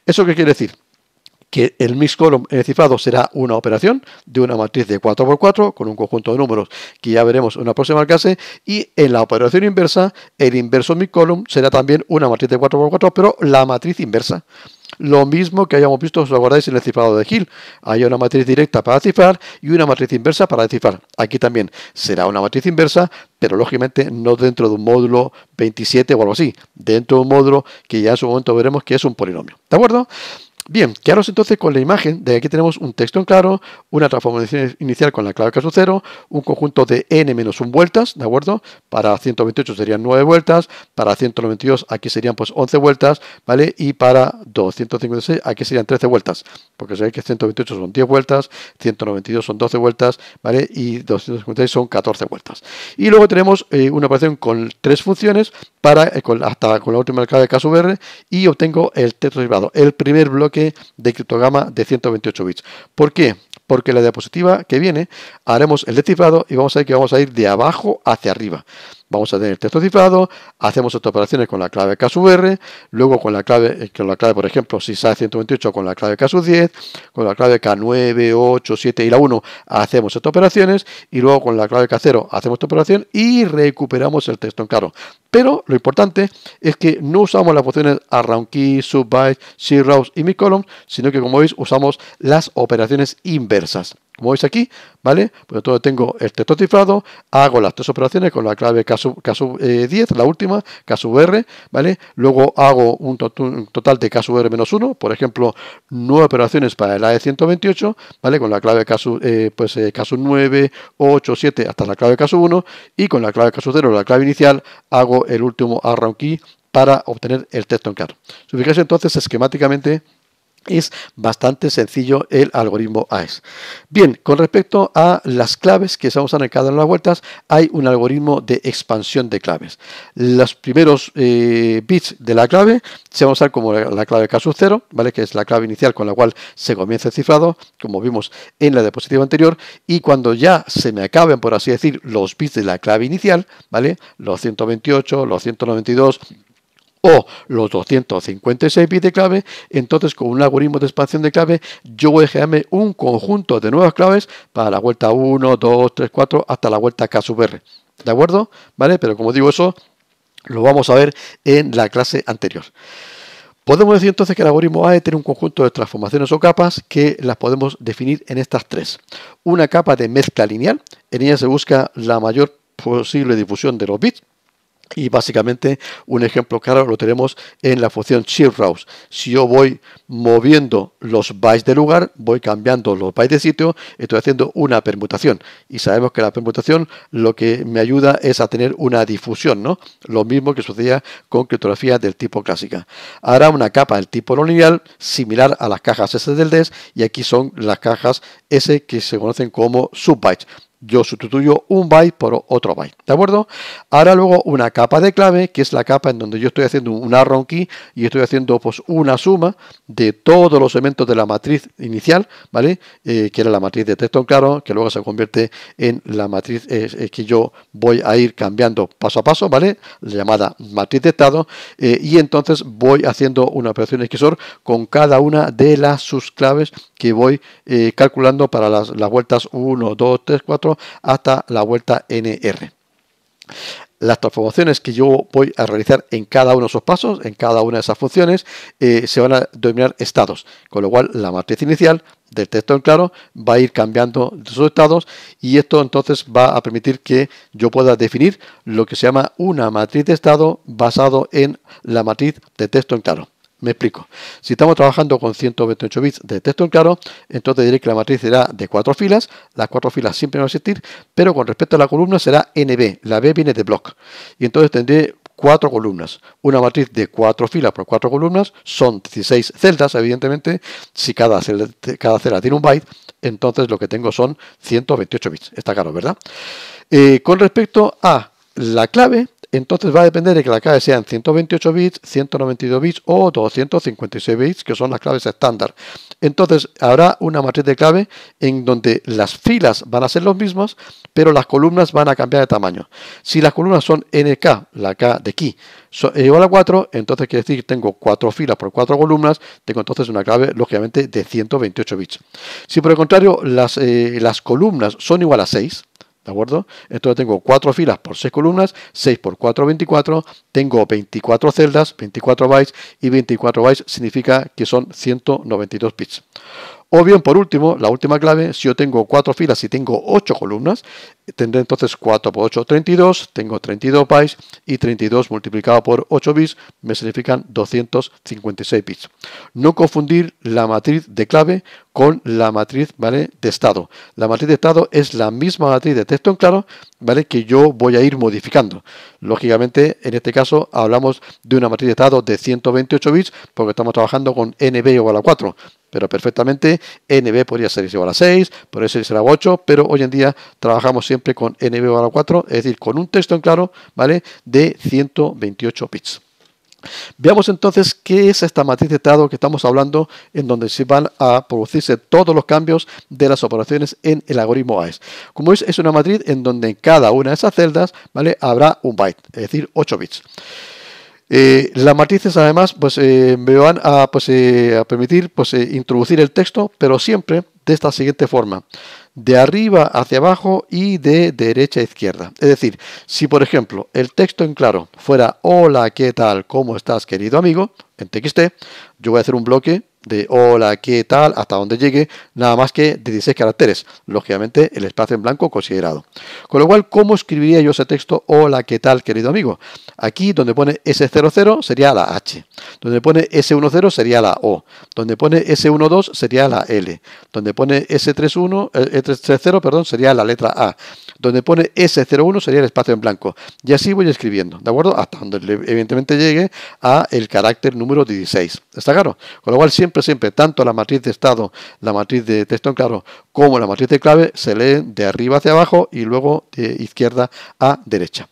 ¿Eso qué quiere decir? que el mix column en el cifrado será una operación de una matriz de 4x4 con un conjunto de números que ya veremos en la próxima clase y en la operación inversa el inverso mix column será también una matriz de 4x4 pero la matriz inversa lo mismo que hayamos visto, os acordáis, en el cifrado de Gil. Hay una matriz directa para cifrar y una matriz inversa para cifrar. Aquí también será una matriz inversa, pero lógicamente no dentro de un módulo 27 o algo así, dentro de un módulo que ya en su momento veremos que es un polinomio. ¿De acuerdo? Bien, quedaros entonces con la imagen de aquí tenemos un texto en claro, una transformación inicial con la clave caso 0, un conjunto de n menos 1 vueltas, ¿de acuerdo? Para 128 serían 9 vueltas, para 192 aquí serían pues 11 vueltas, ¿vale? Y para 256 aquí serían 13 vueltas, porque sabéis que 128 son 10 vueltas, 192 son 12 vueltas, ¿vale? Y 256 son 14 vueltas. Y luego tenemos eh, una operación con tres funciones para eh, hasta con la última clave caso R y obtengo el texto derivado, el primer bloque de criptograma de 128 bits. ¿Por qué? Porque la diapositiva que viene haremos el descifrado y vamos a ver que vamos a ir de abajo hacia arriba. Vamos a tener el texto cifrado, hacemos estas operaciones con la clave KSUR, luego con la clave, eh, con la clave, por ejemplo, si sale 128 con la clave KSU10, con la clave K9, 8, 7 y la 1 hacemos estas operaciones y luego con la clave K0 hacemos esta operación y recuperamos el texto en claro. Pero lo importante es que no usamos las funciones arround key, subbyte, sheet y columns, sino que como veis usamos las operaciones inversas como veis aquí, ¿vale? Pues entonces tengo el texto cifrado, hago las tres operaciones con la clave K10, sub, 10, la última, K sub R, ¿vale? Luego hago un, total de K sub R-1, por ejemplo, nueve operaciones para el AE128, ¿vale? Con la clave K eh, pues, 9, 8, 7, hasta la clave K sub 1, y con la clave K sub 0, la clave inicial, hago el último arrow key para obtener el texto en claro. Si fijáis entonces, esquemáticamente es bastante sencillo el algoritmo AES. Bien, con respecto a las claves que se usan en cada una de las vueltas, hay un algoritmo de expansión de claves. Los primeros eh, bits de la clave se van a usar como la, clave K 0, ¿vale? que es la clave inicial con la cual se comienza el cifrado, como vimos en la diapositiva anterior, y cuando ya se me acaben, por así decir, los bits de la clave inicial, ¿vale? los 128, los 192, o los 256 bits de clave, entonces con un algoritmo de expansión de clave yo voy a generarme un conjunto de nuevas claves para la vuelta 1, 2, 3, 4 hasta la vuelta K sub R. ¿De acuerdo? ¿Vale? Pero como digo eso, lo vamos a ver en la clase anterior. Podemos decir entonces que el algoritmo AE tiene un conjunto de transformaciones o capas que las podemos definir en estas tres. Una capa de mezcla lineal, en ella se busca la mayor posible difusión de los bits, y básicamente un ejemplo claro lo tenemos en la función shift rows. Si yo voy moviendo los bytes de lugar, voy cambiando los bytes de sitio, estoy haciendo una permutación. Y sabemos que la permutación lo que me ayuda es a tener una difusión, ¿no? Lo mismo que sucedía con criptografía del tipo clásica. Ahora una capa del tipo no lineal, similar a las cajas S del DES, y aquí son las cajas S que se conocen como subbytes yo sustituyo un byte por otro byte, ¿de acuerdo? Ahora luego una capa de clave, que es la capa en donde yo estoy haciendo un arron key y estoy haciendo pues una suma de todos los elementos de la matriz inicial, ¿vale? Eh, que era la matriz de texto en claro, que luego se convierte en la matriz que yo voy a ir cambiando paso a paso, ¿vale? La llamada matriz de estado, eh, y entonces voy haciendo una operación XOR con cada una de las sus claves que voy eh, calculando para las, las vueltas 1, 2, 3, 4 hasta la vuelta NR. Las transformaciones que yo voy a realizar en cada uno de esos pasos, en cada una de esas funciones, eh, se van a denominar estados, con lo cual la matriz inicial del texto en claro va a ir cambiando sus estados y esto entonces va a permitir que yo pueda definir lo que se llama una matriz de estado basado en la matriz de texto en claro. Me explico. Si estamos trabajando con 128 bits de texto en claro, entonces diré que la matriz será de cuatro filas, las cuatro filas siempre van a existir, pero con respecto a la columna será NB, la B viene de block. Y entonces tendré cuatro columnas. Una matriz de cuatro filas por cuatro columnas son 16 celdas, evidentemente. Si cada celda, cada tiene un byte, entonces lo que tengo son 128 bits. Está claro, ¿verdad? Eh, con respecto a la clave, entonces va a depender de que la sea sean 128 bits, 192 bits o 256 bits, que son las claves estándar. Entonces habrá una matriz de clave en donde las filas van a ser los mismos, pero las columnas van a cambiar de tamaño. Si las columnas son NK, la K de aquí, e igual a 4, entonces quiere decir que tengo 4 filas por 4 columnas, tengo entonces una clave, lógicamente, de 128 bits. Si por el contrario las, eh, las columnas son igual a 6, ¿De acuerdo? Entonces tengo 4 filas por 6 columnas, 6 por 4, 24, tengo 24 celdas, 24 bytes y 24 bytes significa que son 192 bits. O bien, por último, la última clave, si yo tengo cuatro filas y tengo ocho columnas, tendré entonces 4 por 8, 32, tengo 32 bytes y 32 multiplicado por 8 bits me significan 256 bits. No confundir la matriz de clave con la matriz ¿vale? de estado. La matriz de estado es la misma matriz de texto en claro ¿vale? que yo voy a ir modificando. Lógicamente, en este caso hablamos de una matriz de estado de 128 bits porque estamos trabajando con NB igual a 4, pero perfectamente NB podría ser igual a 6, podría ser igual a 8, pero hoy en día trabajamos siempre con NB igual a 4, es decir, con un texto en claro, ¿vale? De 128 bits. Veamos entonces qué es esta matriz de estado que estamos hablando en donde se van a producirse todos los cambios de las operaciones en el algoritmo AES. Como veis es una matriz en donde en cada una de esas celdas ¿vale? habrá un byte, es decir, 8 bits. Eh, las matrices además pues, eh, me van a, pues, eh, permitir pues, introducir el texto, pero siempre de esta siguiente forma de arriba hacia abajo y de derecha a izquierda. Es decir, si por ejemplo el texto en claro fuera hola, ¿qué tal? ¿Cómo estás, querido amigo? en TXT, yo voy a hacer un bloque de hola, qué tal, hasta donde llegue, nada más que 16 caracteres, lógicamente el espacio en blanco considerado. Con lo cual, ¿cómo escribiría yo ese texto? Hola, qué tal, querido amigo. Aquí donde pone S00 sería la H, donde pone S10 sería la O, donde pone S12 sería la L, donde pone S31, 30 eh, perdón, sería la letra A, donde pone S01 sería el espacio en blanco. Y así voy escribiendo, ¿de acuerdo? Hasta donde evidentemente llegue a el carácter número 16. ¿Está claro? Con lo cual siempre, siempre, tanto la matriz de estado, la matriz de texto en claro, como la matriz de clave se leen de arriba hacia abajo y luego de izquierda a derecha.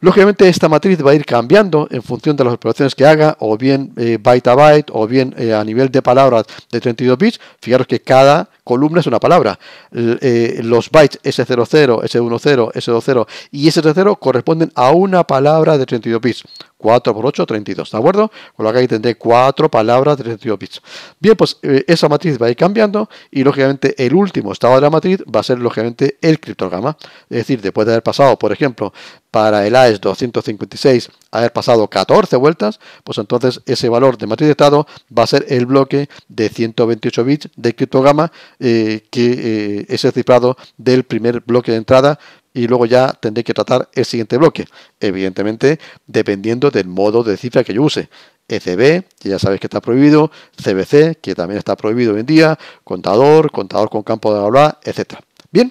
Lógicamente esta matriz va a ir cambiando en función de las operaciones que haga, o bien eh, byte a byte, o bien eh, a nivel de palabras de 32 bits. Fijaros que cada columna es una palabra. Eh, los bytes S00, S10, S20, y S30 corresponden a una palabra de 32 bits. 4 por 8, 32, ¿de acuerdo? Con lo que ahí tendré 4 palabras de 32 bits. Bien, pues eh, esa matriz va a ir cambiando y lógicamente el último estado de la matriz va a ser lógicamente el criptograma. Es decir, después de haber pasado, por ejemplo, para el AES 256, haber pasado 14 vueltas, pues entonces ese valor de matriz de estado va a ser el bloque de 128 bits de criptograma eh, que eh, es el cifrado del primer bloque de entrada y luego ya tendré que tratar el siguiente bloque, evidentemente dependiendo del modo de cifra que yo use. ECB, que ya sabéis que está prohibido, CBC, que también está prohibido hoy en día, contador, contador con campo de habla, etc. Bien,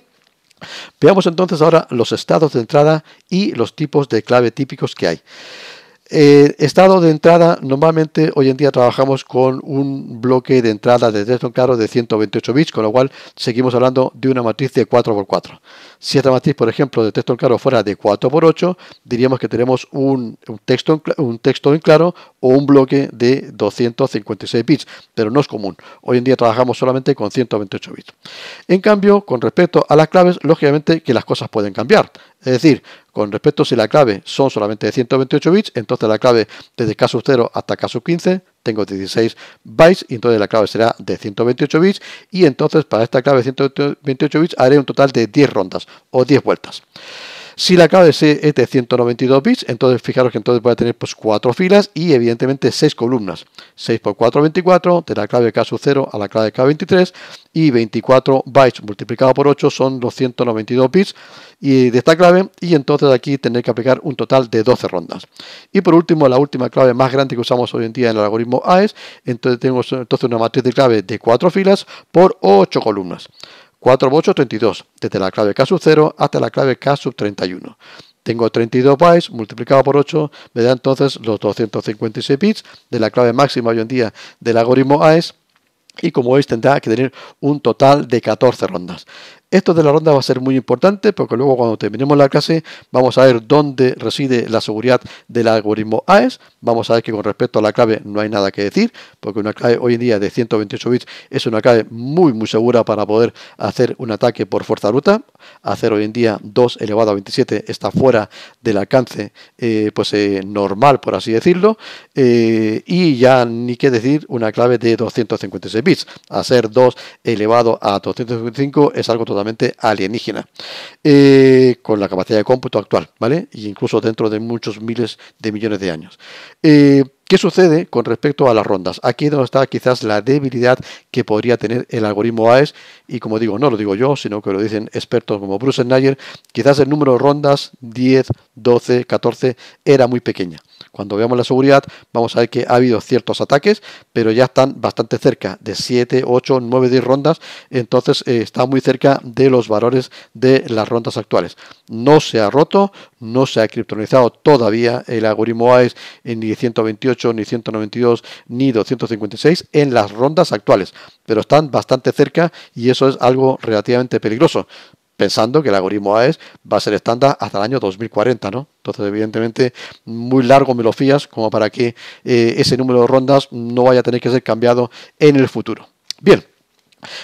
veamos entonces ahora los estados de entrada y los tipos de clave típicos que hay. El eh, estado de entrada, normalmente hoy en día trabajamos con un bloque de entrada de en Claro de 128 bits, con lo cual seguimos hablando de una matriz de 4x4. Si esta matriz, por ejemplo, de texto en claro fuera de 4x8, diríamos que tenemos un, texto, un texto en claro o un bloque de 256 bits, pero no es común. Hoy en día trabajamos solamente con 128 bits. En cambio, con respecto a las claves, lógicamente que las cosas pueden cambiar. Es decir, con respecto si la clave son solamente de 128 bits, entonces la clave desde caso 0 hasta caso 15 tengo 16 bytes y entonces la clave será de 128 bits y entonces para esta clave de 128 bits haré un total de 10 rondas o 10 vueltas. Si la clave es de 192 bits, entonces fijaros que entonces voy a tener pues 4 filas y evidentemente seis columnas. 6 por 4, 24, de la clave K0 a la clave K23 y 24 bytes multiplicado por 8 son 292 bits y de esta clave y entonces aquí tendré que aplicar un total de 12 rondas. Y por último, la última clave más grande que usamos hoy en día en el algoritmo AES, entonces tengo entonces una matriz de clave de cuatro filas por 8 columnas. 4 32, desde la clave K 0 hasta la clave K 31. Tengo 32 bytes multiplicado por 8, me da entonces los 256 bits de la clave máxima hoy en día del algoritmo AES y como veis tendrá que tener un total de 14 rondas. Esto de la ronda va a ser muy importante porque luego cuando terminemos la clase vamos a ver dónde reside la seguridad del algoritmo AES. Vamos a ver que con respecto a la clave no hay nada que decir porque una clave hoy en día de 128 bits es una clave muy muy segura para poder hacer un ataque por fuerza bruta. Hacer hoy en día 2 elevado a 27 está fuera del alcance eh, pues, eh, normal por así decirlo eh, y ya ni qué decir una clave de 256 bits. Hacer 2 elevado a 255 es algo totalmente alienígena, eh, con la capacidad de cómputo actual, ¿vale? E incluso dentro de muchos miles de millones de años. Eh, ¿Qué sucede con respecto a las rondas? Aquí es donde está quizás la debilidad que podría tener el algoritmo AES y como digo, no lo digo yo, sino que lo dicen expertos como Bruce Schneier, quizás el número de rondas 10, 12, 14 era muy pequeña. Cuando veamos la seguridad vamos a ver que ha habido ciertos ataques, pero ya están bastante cerca de 7, 8, 9, 10 rondas, entonces eh, está muy cerca de los valores de las rondas actuales. No se ha roto, no se ha criptonizado todavía el algoritmo AES en 128 ni 192, ni 256 en las rondas actuales, pero están bastante cerca y eso es algo relativamente peligroso pensando que el algoritmo AES va a ser estándar hasta el año 2040, ¿no? Entonces, evidentemente, muy largo me lo fías como para que eh, ese número de rondas no vaya a tener que ser cambiado en el futuro. Bien.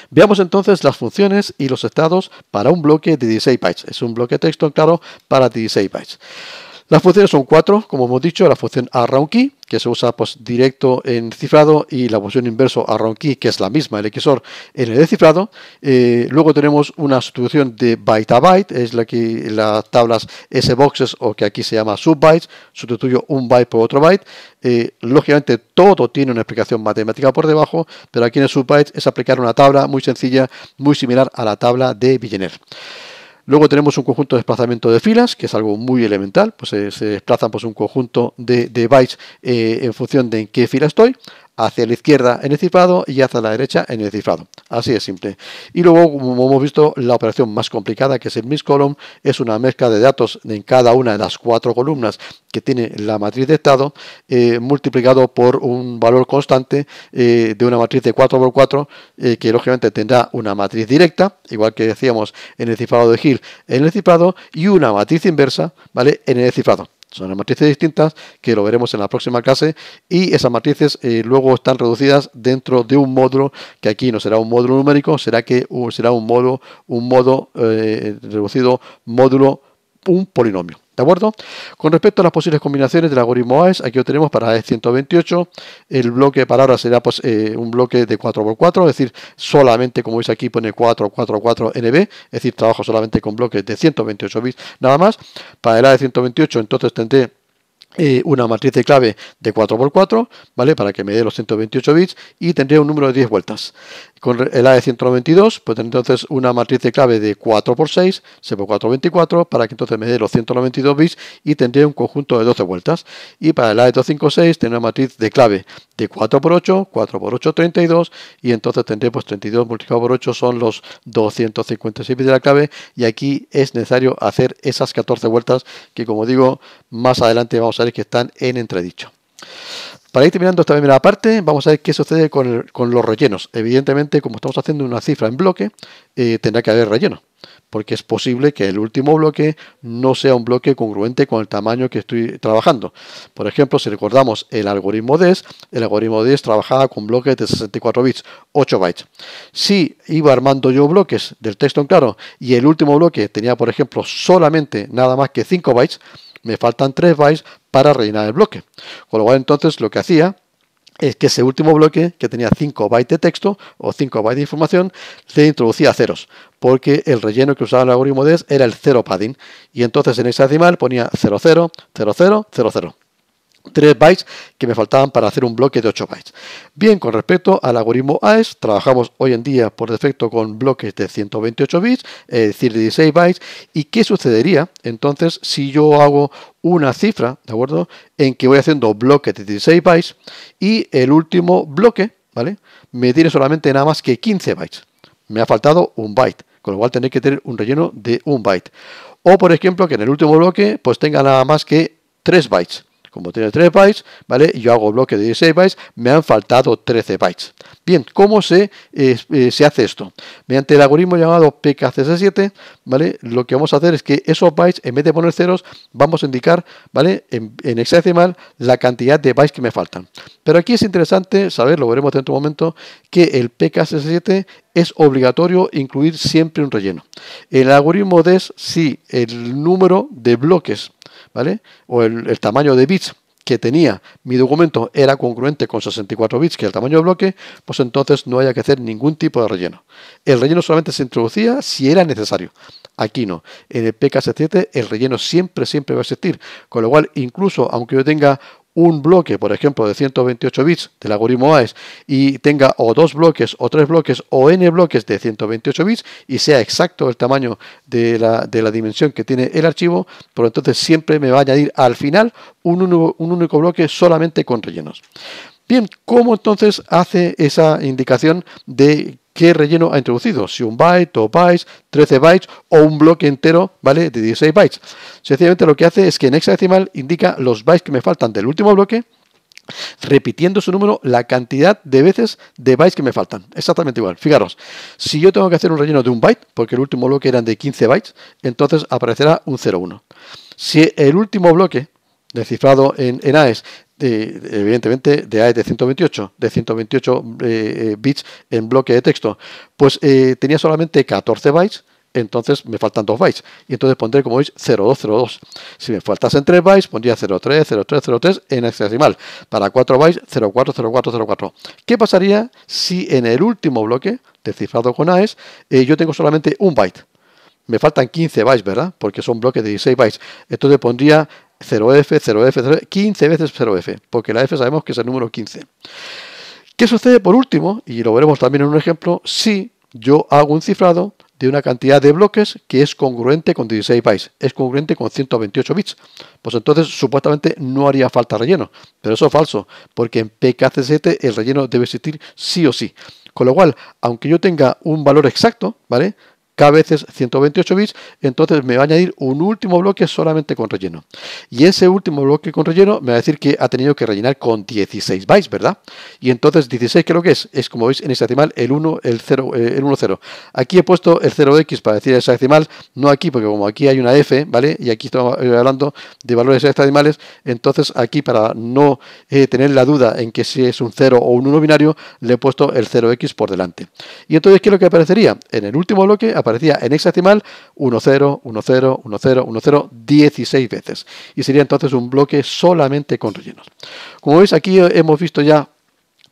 Veamos entonces las funciones y los estados para un bloque de 16 bytes. Es un bloque de texto, claro, para 16 bytes. Las funciones son cuatro, como hemos dicho, la función arroundKey, que se usa pues, directo en cifrado, y la función inverso key, que es la misma, el XOR en el descifrado. Eh, luego tenemos una sustitución de byte a byte, es la que las tablas S-boxes o que aquí se llama subbytes, sustituyo un byte por otro byte. Eh, lógicamente todo tiene una explicación matemática por debajo, pero aquí en el subbytes es aplicar una tabla muy sencilla, muy similar a la tabla de Villeneuve. Luego tenemos un conjunto de desplazamiento de filas, que es algo muy elemental, pues eh, se desplazan pues, un conjunto de, bytes eh, en función de en qué fila estoy hacia la izquierda en el cifrado y hacia la derecha en el cifrado. Así es simple. Y luego, como hemos visto, la operación más complicada que es el miscolumn es una mezcla de datos en cada una de las cuatro columnas que tiene la matriz de estado eh, multiplicado por un valor constante eh, de una matriz de 4 por 4 eh, que lógicamente tendrá una matriz directa, igual que decíamos en el cifrado de Hill en el cifrado y una matriz inversa, ¿vale? En el cifrado. Son matrices distintas que lo veremos en la próxima clase y esas matrices eh, luego están reducidas dentro de un módulo que aquí no será un módulo numérico, será que uh, será un módulo un modo eh, reducido módulo un polinomio. ¿De acuerdo? Con respecto a las posibles combinaciones del algoritmo AES, aquí lo tenemos para AES 128. El bloque para ahora será pues, eh, un bloque de 4x4, es decir, solamente como veis aquí pone 4, 4, 4 NB, es decir, trabajo solamente con bloques de 128 bits nada más. Para el AES 128 entonces tendré eh, una matriz de clave de 4x4, ¿vale? Para que me dé los 128 bits y tendría un número de 10 vueltas. Con el de 192 pues entonces una matriz de clave de 4x6, se por 424, para que entonces me dé los 192 bits y tendría un conjunto de 12 vueltas. Y para el de 256 tiene una matriz de clave de 4x8, 4x8, 32, y entonces tendría pues 32 multiplicado por 8 son los 256 bits de la clave, y aquí es necesario hacer esas 14 vueltas que como digo, más adelante vamos a que están en entredicho. Para ir terminando esta primera parte, vamos a ver qué sucede con, con los rellenos. Evidentemente, como estamos haciendo una cifra en bloque, eh, tendrá que haber relleno, porque es posible que el último bloque no sea un bloque congruente con el tamaño que estoy trabajando. Por ejemplo, si recordamos el algoritmo DES, el algoritmo DES trabajaba con bloques de 64 bits, 8 bytes. Si iba armando yo bloques del texto en claro y el último bloque tenía, por ejemplo, solamente nada más que 5 bytes, me faltan 3 bytes para rellenar el bloque. Con lo cual entonces lo que hacía es que ese último bloque, que tenía 5 bytes de texto o 5 bytes de información, se introducía ceros, porque el relleno que usaba el algoritmo DES era el cero padding, y entonces en hexadecimal ponía 00, 00, 00. 3 bytes que me faltaban para hacer un bloque de 8 bytes. Bien, con respecto al algoritmo AES, trabajamos hoy en día por defecto con bloques de 128 bits, es decir, 16 bytes. ¿Y qué sucedería entonces si yo hago una cifra, ¿de acuerdo? En que voy haciendo bloques de 16 bytes y el último bloque, ¿vale? Me tiene solamente nada más que 15 bytes. Me ha faltado un byte, con lo cual tendré que tener un relleno de un byte. O, por ejemplo, que en el último bloque pues tenga nada más que 3 bytes. Como tiene 3 bytes, ¿vale? yo hago bloque de 16 bytes, me han faltado 13 bytes. Bien, ¿cómo se, eh, se hace esto? Mediante el algoritmo llamado PKCS7, ¿vale? Lo que vamos a hacer es que esos bytes, en vez de poner ceros, vamos a indicar, ¿vale? En, hexadecimal la cantidad de bytes que me faltan. Pero aquí es interesante saber, lo veremos dentro de un momento, que el PKCS7 es obligatorio incluir siempre un relleno. el algoritmo DES, si el número de bloques ¿vale? O el, tamaño de bits que tenía mi documento era congruente con 64 bits, que es el tamaño del bloque, pues entonces no haya que hacer ningún tipo de relleno. El relleno solamente se introducía si era necesario. Aquí no. En el pks 7 el relleno siempre, siempre va a existir. Con lo cual, incluso aunque yo tenga un bloque, por ejemplo, de 128 bits del algoritmo AES y tenga o dos bloques o tres bloques o n bloques de 128 bits y sea exacto el tamaño de la, de la dimensión que tiene el archivo, por entonces siempre me va a añadir al final un, un único bloque solamente con rellenos. Bien, ¿cómo entonces hace esa indicación de qué relleno ha introducido, si un byte, dos bytes, 13 bytes o un bloque entero, ¿vale? De 16 bytes. Sencillamente lo que hace es que en hexadecimal indica los bytes que me faltan del último bloque, repitiendo su número la cantidad de veces de bytes que me faltan. Exactamente igual. Fijaros, si yo tengo que hacer un relleno de un byte, porque el último bloque eran de 15 bytes, entonces aparecerá un 01. Si el último bloque descifrado en, AES, evidentemente de AES de 128, de 128 eh, eh, bits en bloque de texto, pues eh, tenía solamente 14 bytes, entonces me faltan 2 bytes. Y entonces pondré, como veis, 0202. Si me faltasen 3 bytes, pondría 03, 03, 03 en hexadecimal. Para 4 bytes, 040404. ¿Qué pasaría si en el último bloque, descifrado con AES, yo tengo solamente un byte? Me faltan 15 bytes, ¿verdad? Porque son bloques de 16 bytes. Entonces pondría 0F, 0F, 0 15 veces 0F, porque la F sabemos que es el número 15. ¿Qué sucede por último? Y lo veremos también en un ejemplo, si yo hago un cifrado de una cantidad de bloques que es congruente con 16 bytes, es congruente con 128 bits. Pues entonces supuestamente no haría falta relleno, pero eso es falso, porque en PKC7 el relleno debe existir sí o sí. Con lo cual, aunque yo tenga un valor exacto, ¿vale? k veces 128 bits, entonces me va a añadir un último bloque solamente con relleno. Y ese último bloque con relleno me va a decir que ha tenido que rellenar con 16 bytes, ¿verdad? Y entonces 16, ¿qué es lo que es? Es como veis en ese decimal el 1, el 0, eh, el 1, 0. Aquí he puesto el 0x para decir ese decimal, no aquí, porque como aquí hay una f, ¿vale? Y aquí estamos eh, hablando de valores hexadecimales, entonces aquí para no eh, tener la duda en que si es un 0 o un 1 binario, le he puesto el 0x por delante. Y entonces, ¿qué es lo que aparecería? En el último bloque aparecía en hexadecimal 1, 0, 1, 0, 16 veces. Y sería entonces un bloque solamente con rellenos. Como veis, aquí hemos visto ya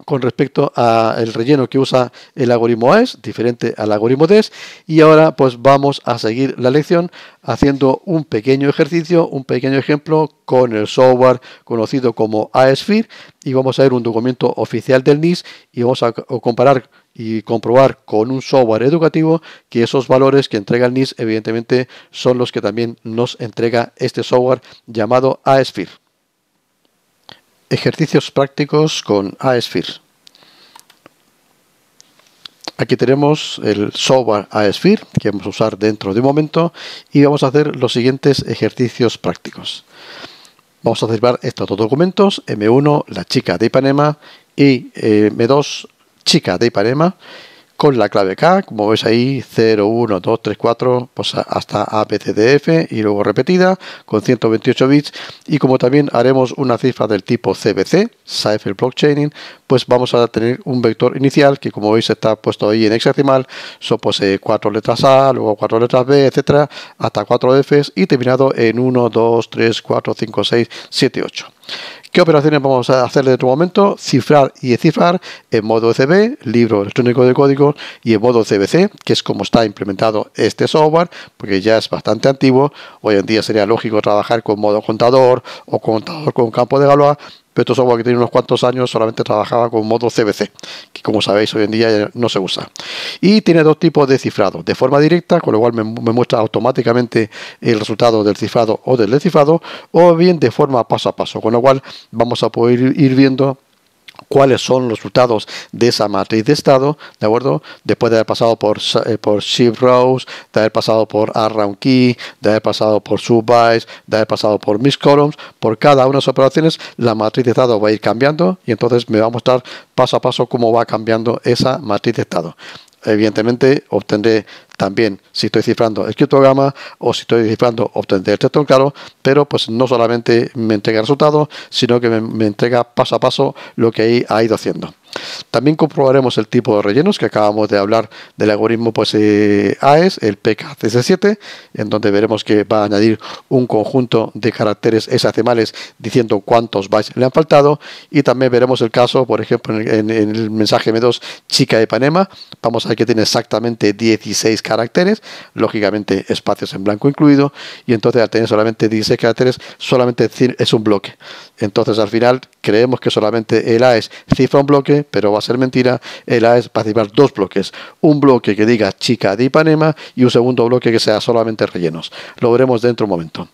con respecto al relleno que usa el algoritmo AES, diferente al algoritmo DES. Y ahora pues vamos a seguir la lección haciendo un pequeño ejercicio, un pequeño ejemplo con el software conocido como AESFIR y vamos a ver un documento oficial del NIS y vamos a comparar y comprobar con un software educativo que esos valores que entrega el NIS evidentemente son los que también nos entrega este software llamado ASPHERE. Ejercicios prácticos con Aesfir. Aquí tenemos el software Aesfir que vamos a usar dentro de un momento y vamos a hacer los siguientes ejercicios prácticos. Vamos a cerrar estos dos documentos, M1, la chica de Ipanema y eh, M2, chica de Ipanema con la clave K, como veis ahí, 0, 1, 2, 3, 4, pues hasta ABCDF y luego repetida con 128 bits. Y como también haremos una cifra del tipo CBC, Cypher Blockchaining, pues vamos a tener un vector inicial que como veis está puesto ahí en hexadecimal, son pose pues, eh, cuatro letras A, luego cuatro letras B, etcétera, hasta 4 Fs y terminado en 1, 2, 3, 4, 5, 6, 7, 8. ¿Qué operaciones vamos a hacer de otro momento? Cifrar y descifrar en modo ECB, libro electrónico de códigos, y en modo CBC, que es como está implementado este software, porque ya es bastante antiguo. Hoy en día sería lógico trabajar con modo contador o contador con campo de Galois, pero esto software que tiene unos cuantos años solamente trabajaba con modo CBC, que como sabéis hoy en día no se usa. Y tiene dos tipos de cifrado, de forma directa, con lo cual me muestra automáticamente el resultado del cifrado o del descifrado, o bien de forma paso a paso, con lo cual vamos a poder ir viendo cuáles son los resultados de esa matriz de estado, ¿de acuerdo? Después de haber pasado por, eh, por shift rows, de haber pasado por ARound key, de haber pasado por subbytes, de haber pasado por mis columns, por cada una de las operaciones, la matriz de estado va a ir cambiando y entonces me va a mostrar paso a paso cómo va cambiando esa matriz de estado evidentemente obtendré también, si estoy cifrando el criptograma o si estoy cifrando, obtendré el texto en claro, pero pues no solamente me entrega resultados, sino que me, me entrega paso a paso lo que ahí ha ido haciendo. También comprobaremos el tipo de rellenos que acabamos de hablar del algoritmo pues, eh, AES, el PKCS7, en donde veremos que va a añadir un conjunto de caracteres hexadecimales e diciendo cuántos bytes le han faltado y también veremos el caso, por ejemplo, en en el mensaje M2 Chica de Panema, vamos a ver que tiene exactamente 16 caracteres, lógicamente espacios en blanco incluido, y entonces al tener solamente 16 caracteres, solamente es un bloque. Entonces al final creemos que solamente el AES cifra un bloque, pero va a ser mentira, el A es participar dos bloques, un bloque que diga chica de Ipanema y un segundo bloque que sea solamente rellenos. Lo veremos dentro de un momento.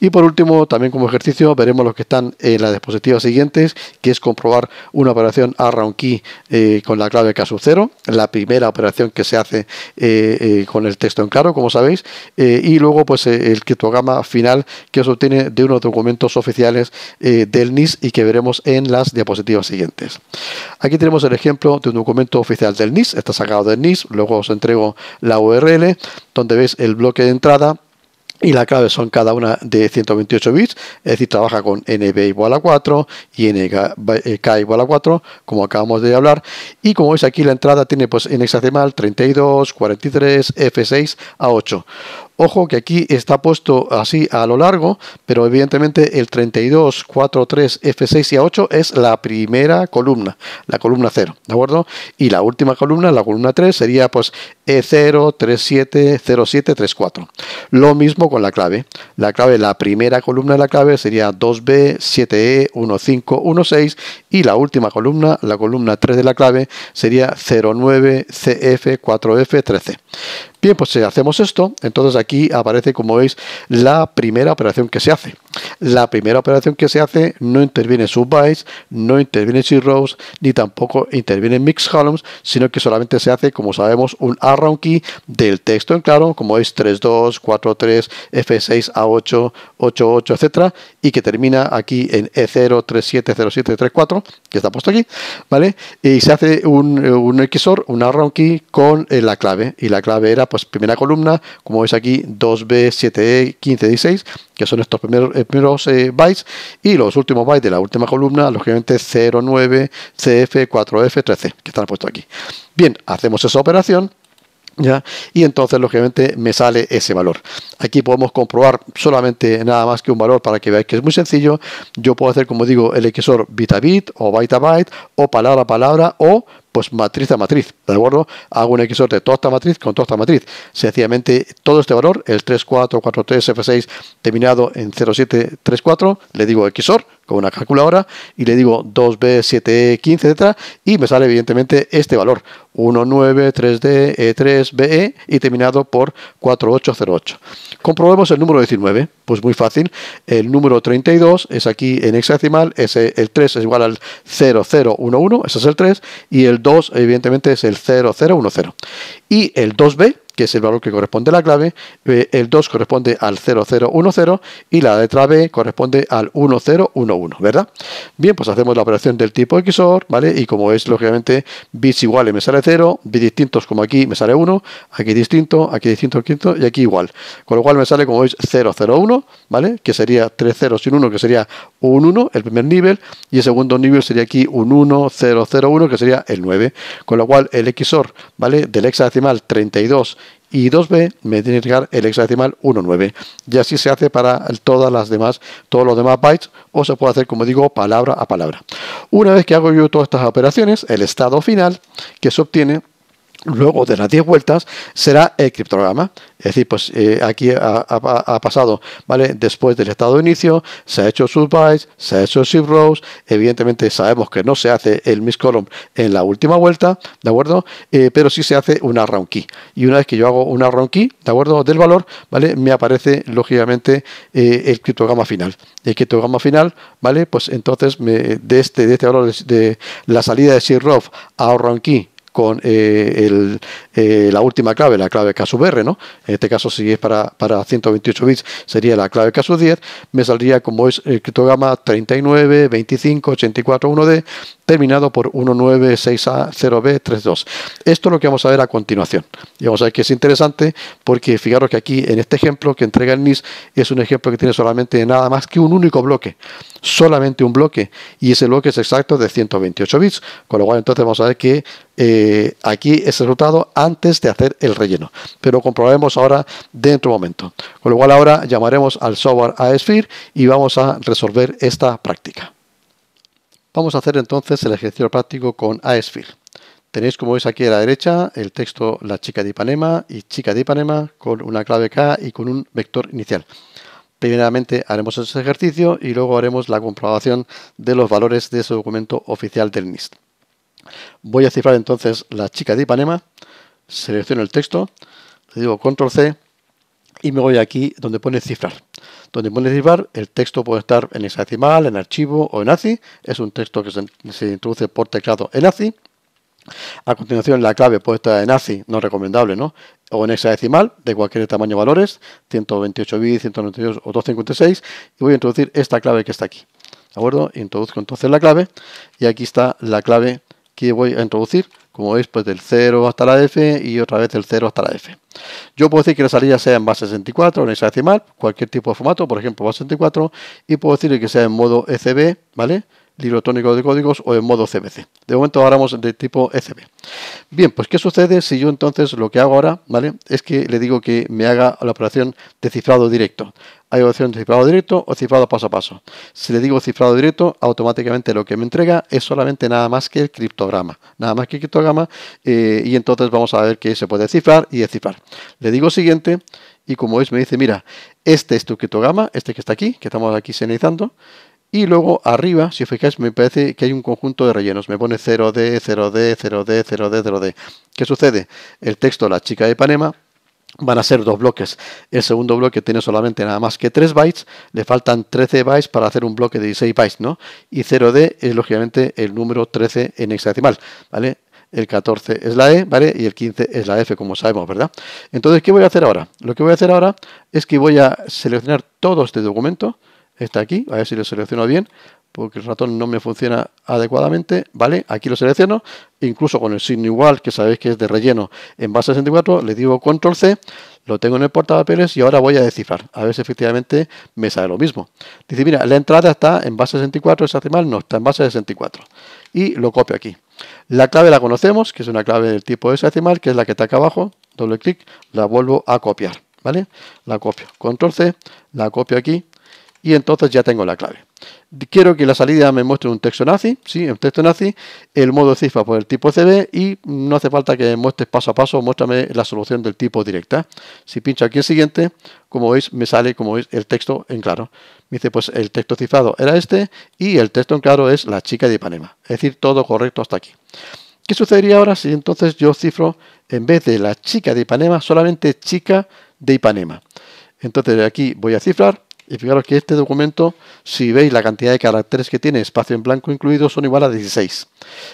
Y por último, también como ejercicio, veremos los que están en las diapositivas siguientes, que es comprobar una operación a key eh, con la clave K 0, la primera operación que se hace eh, eh, con el texto en claro, como sabéis, y luego pues el criptograma final que se obtiene de unos documentos oficiales del NIS y que veremos en las diapositivas siguientes. Aquí tenemos el ejemplo de un documento oficial del NIS, está sacado del NIS, luego os entrego la URL donde veis el bloque de entrada y la clave son cada una de 128 bits, es decir, trabaja con NB igual a 4 y NK eh, igual a 4, como acabamos de hablar. Y como veis aquí la entrada tiene pues en hexadecimal 32, 43, F6 a 8. Ojo que aquí está puesto así a lo largo, pero evidentemente el 32, 4, 3, F6 y A8 es la primera columna, la columna 0, ¿de acuerdo? Y la última columna, la columna 3, sería pues E0, 7, 07, 34. Lo mismo con la clave. La clave, la primera columna de la clave sería 2B, 7E, 1516 y la última columna, la columna 3 de la clave, sería 09, CF, 4F, 13. Bien, pues si eh, hacemos esto, entonces aquí aparece, como veis, la primera operación que se hace. La primera operación que se hace no interviene subbytes, no interviene zeros, ni tampoco interviene Mix Columns, sino que solamente se hace, como sabemos, un arround key del texto en claro, como es 4, 3, F6, A8, 8.8, etcétera, y que termina aquí en E0, 3.7, 0.7, 3.4, que está puesto aquí, ¿vale? Y se hace un, XOR, un arround key con eh, la clave, y la clave era, pues, primera columna, como es aquí, 2B, 7E, 15, 16, que son estos eh, primeros, eh, bytes, y los últimos bytes de la última columna, lógicamente 09, CF, 4F, 13, que están puestos aquí. Bien, hacemos esa operación y entonces, lógicamente, me sale ese valor. Aquí podemos comprobar solamente nada más que un valor para que veáis que es muy sencillo. Yo puedo hacer, como digo, el XOR bit a bit o byte a byte o palabra a palabra o pues matriz a matriz, ¿de acuerdo? Hago un XOR de toda esta matriz con toda esta matriz. Sencillamente, todo este valor, el 3443F6 terminado en 0734, le digo XOR, con una calculadora y le digo 2B, 7E, 15, etcétera, y me sale evidentemente este valor, 19, 3D, E3, BE y terminado por 4808. Comprobemos el número 19, pues muy fácil, el número 32 es aquí en hexadecimal, es el 3 es igual al 0011, ese es el 3, y el 2 evidentemente es el 0010. Y el 2B que es el valor que corresponde a la clave, eh, el 2 corresponde al 0010 y la letra B corresponde al 1011, ¿verdad? Bien, pues hacemos la operación del tipo XOR, ¿vale? Y como es lógicamente bits iguales me sale 0, bits distintos como aquí me sale 1, aquí distinto, aquí distinto, aquí distinto y aquí igual. Con lo cual me sale como veis 001, ¿vale? Que sería 3 sin 1, que sería un 1, el primer nivel, y el segundo nivel sería aquí un 1001, que sería el 9. Con lo cual el XOR, ¿vale? Del hexadecimal 32 y 2b me tiene que llegar el hexadecimal 19. Y así se hace para todas las demás, todos los demás bytes o se puede hacer, como digo, palabra a palabra. Una vez que hago yo todas estas operaciones, el estado final que se obtiene luego de las 10 vueltas será el criptograma. Es decir, pues eh, aquí ha, pasado, ¿vale? Después del estado de inicio, se ha hecho bytes, se ha hecho shift rows, evidentemente sabemos que no se hace el miss column en la última vuelta, ¿de acuerdo? Eh, pero sí se hace una round key. Y una vez que yo hago una round key, ¿de acuerdo? Del valor, ¿vale? Me aparece, lógicamente, eh, el criptograma final. El criptograma final, ¿vale? Pues entonces, me, de, este, de este valor de, la salida de shift row a round key, con eh, eh, la última clave, la clave r, ¿no? En este caso, si es para, para 128 bits, sería la clave sub 10 me saldría como es el eh, criptograma 39, 25, 84, 1D, terminado por 196A0B32. Esto es lo que vamos a ver a continuación. Y vamos a ver que es interesante porque fijaros que aquí en este ejemplo que entrega el NIS es un ejemplo que tiene solamente nada más que un único bloque, solamente un bloque, y ese bloque es exacto de 128 bits, con lo cual entonces vamos a ver que eh, aquí es el resultado antes de hacer el relleno, pero comprobaremos ahora dentro de un momento. Con lo cual ahora llamaremos al software a Sphere y vamos a resolver esta práctica. Vamos a hacer entonces el ejercicio práctico con icefield Tenéis como veis aquí a la derecha el texto La chica de Ipanema y chica de Ipanema con una clave K y con un vector inicial. Primeramente haremos ese ejercicio y luego haremos la comprobación de los valores de ese documento oficial del NIST. Voy a cifrar entonces la chica de Ipanema, selecciono el texto, le digo control C y me voy aquí donde pone cifrar. Donde pone cifrar, el texto puede estar en hexadecimal, en archivo o en ACI. Es un texto que se, introduce por teclado en ACI. A continuación, la clave puede estar en ACI, no recomendable, ¿no? O en hexadecimal, de cualquier tamaño valores, 128 bits, 192 o 256, y voy a introducir esta clave que está aquí. ¿De acuerdo? Introduzco entonces la clave, y aquí está la clave que voy a introducir como veis, pues del 0 hasta la F y otra vez del 0 hasta la F. Yo puedo decir que la salida sea en base 64, en hexadecimal, cualquier tipo de formato, por ejemplo, base 64, y puedo decir que sea en modo ECB, ¿vale? libro tónico de códigos o en modo CBC. De momento ahora de tipo ECB. Bien, pues ¿qué sucede si yo entonces lo que hago ahora, ¿vale? Es que le digo que me haga la operación de cifrado directo. Hay opción de cifrado directo o cifrado paso a paso. Si le digo cifrado directo, automáticamente lo que me entrega es solamente nada más que el criptograma. Nada más que el criptograma eh, y entonces vamos a ver que se puede cifrar y descifrar. Le digo siguiente y como veis me dice, mira, este es tu criptograma, este que está aquí, que estamos aquí señalizando, y luego arriba, si os fijáis, me parece que hay un conjunto de rellenos. Me pone 0D, 0D, 0D, 0D, 0D. ¿Qué sucede? El texto La chica de Panema van a ser dos bloques. El segundo bloque tiene solamente nada más que 3 bytes, le faltan 13 bytes para hacer un bloque de 16 bytes, ¿no? Y 0D es lógicamente el número 13 en hexadecimal, ¿vale? El 14 es la E, ¿vale? Y el 15 es la F, como sabemos, ¿verdad? Entonces, ¿qué voy a hacer ahora? Lo que voy a hacer ahora es que voy a seleccionar todo este documento, está aquí, a ver si lo selecciono bien, porque el ratón no me funciona adecuadamente, ¿vale? Aquí lo selecciono, incluso con el signo igual, que sabéis que es de relleno en base 64, le digo control C, lo tengo en el portapapeles y ahora voy a descifrar, a ver si efectivamente me sale lo mismo. Dice, mira, la entrada está en base 64, esa decimal no, está en base 64. Y lo copio aquí. La clave la conocemos, que es una clave del tipo S decimal, que es la que está acá abajo, doble clic, la vuelvo a copiar, ¿vale? La copio, control C, la copio aquí, y entonces ya tengo la clave. Quiero que la salida me muestre un texto nazi, sí, un texto nazi, el modo cifra por el tipo CB y no hace falta que muestres paso a paso, muéstrame la solución del tipo directa. Si pincho aquí el siguiente, como veis, me sale como el texto en claro. Me dice, pues el texto cifrado era este y el texto en claro es la chica de Ipanema. Es decir, todo correcto hasta aquí. ¿Qué sucedería ahora si entonces yo cifro en vez de la chica de Ipanema, solamente chica de Ipanema? Entonces aquí voy a cifrar y fijaros que este documento, si veis la cantidad de caracteres que tiene, espacio en blanco incluido, son igual a 16.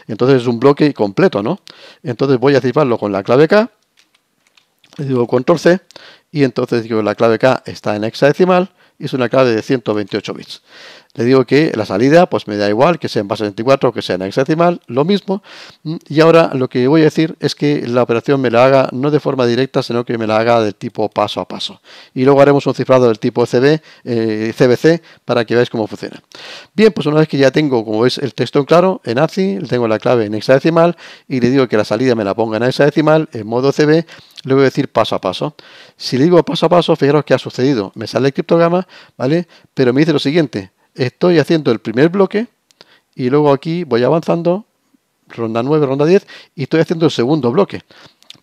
Entonces es un bloque completo, ¿no? Entonces voy a cifrarlo con la clave K, le digo control C, y entonces digo la clave K está en hexadecimal y es una clave de 128 bits le digo que la salida pues me da igual, que sea en base 24 o que sea en hexadecimal, lo mismo. Mm, y ahora lo que voy a decir es que la operación me la haga no de forma directa, sino que me la haga del tipo paso a paso. Y luego haremos un cifrado del tipo CB, eh, CBC para que veáis cómo funciona. Bien, pues una vez que ya tengo, como veis, el texto claro, en ACI, tengo la clave en hexadecimal y le digo que la salida me la ponga en hexadecimal, en modo CB, le voy a decir paso a paso. Si le digo paso a paso, fijaros qué ha sucedido. Me sale el criptograma, ¿vale? Pero me dice lo siguiente estoy haciendo el primer bloque y luego aquí voy avanzando, ronda 9, ronda 10, y estoy haciendo el segundo bloque.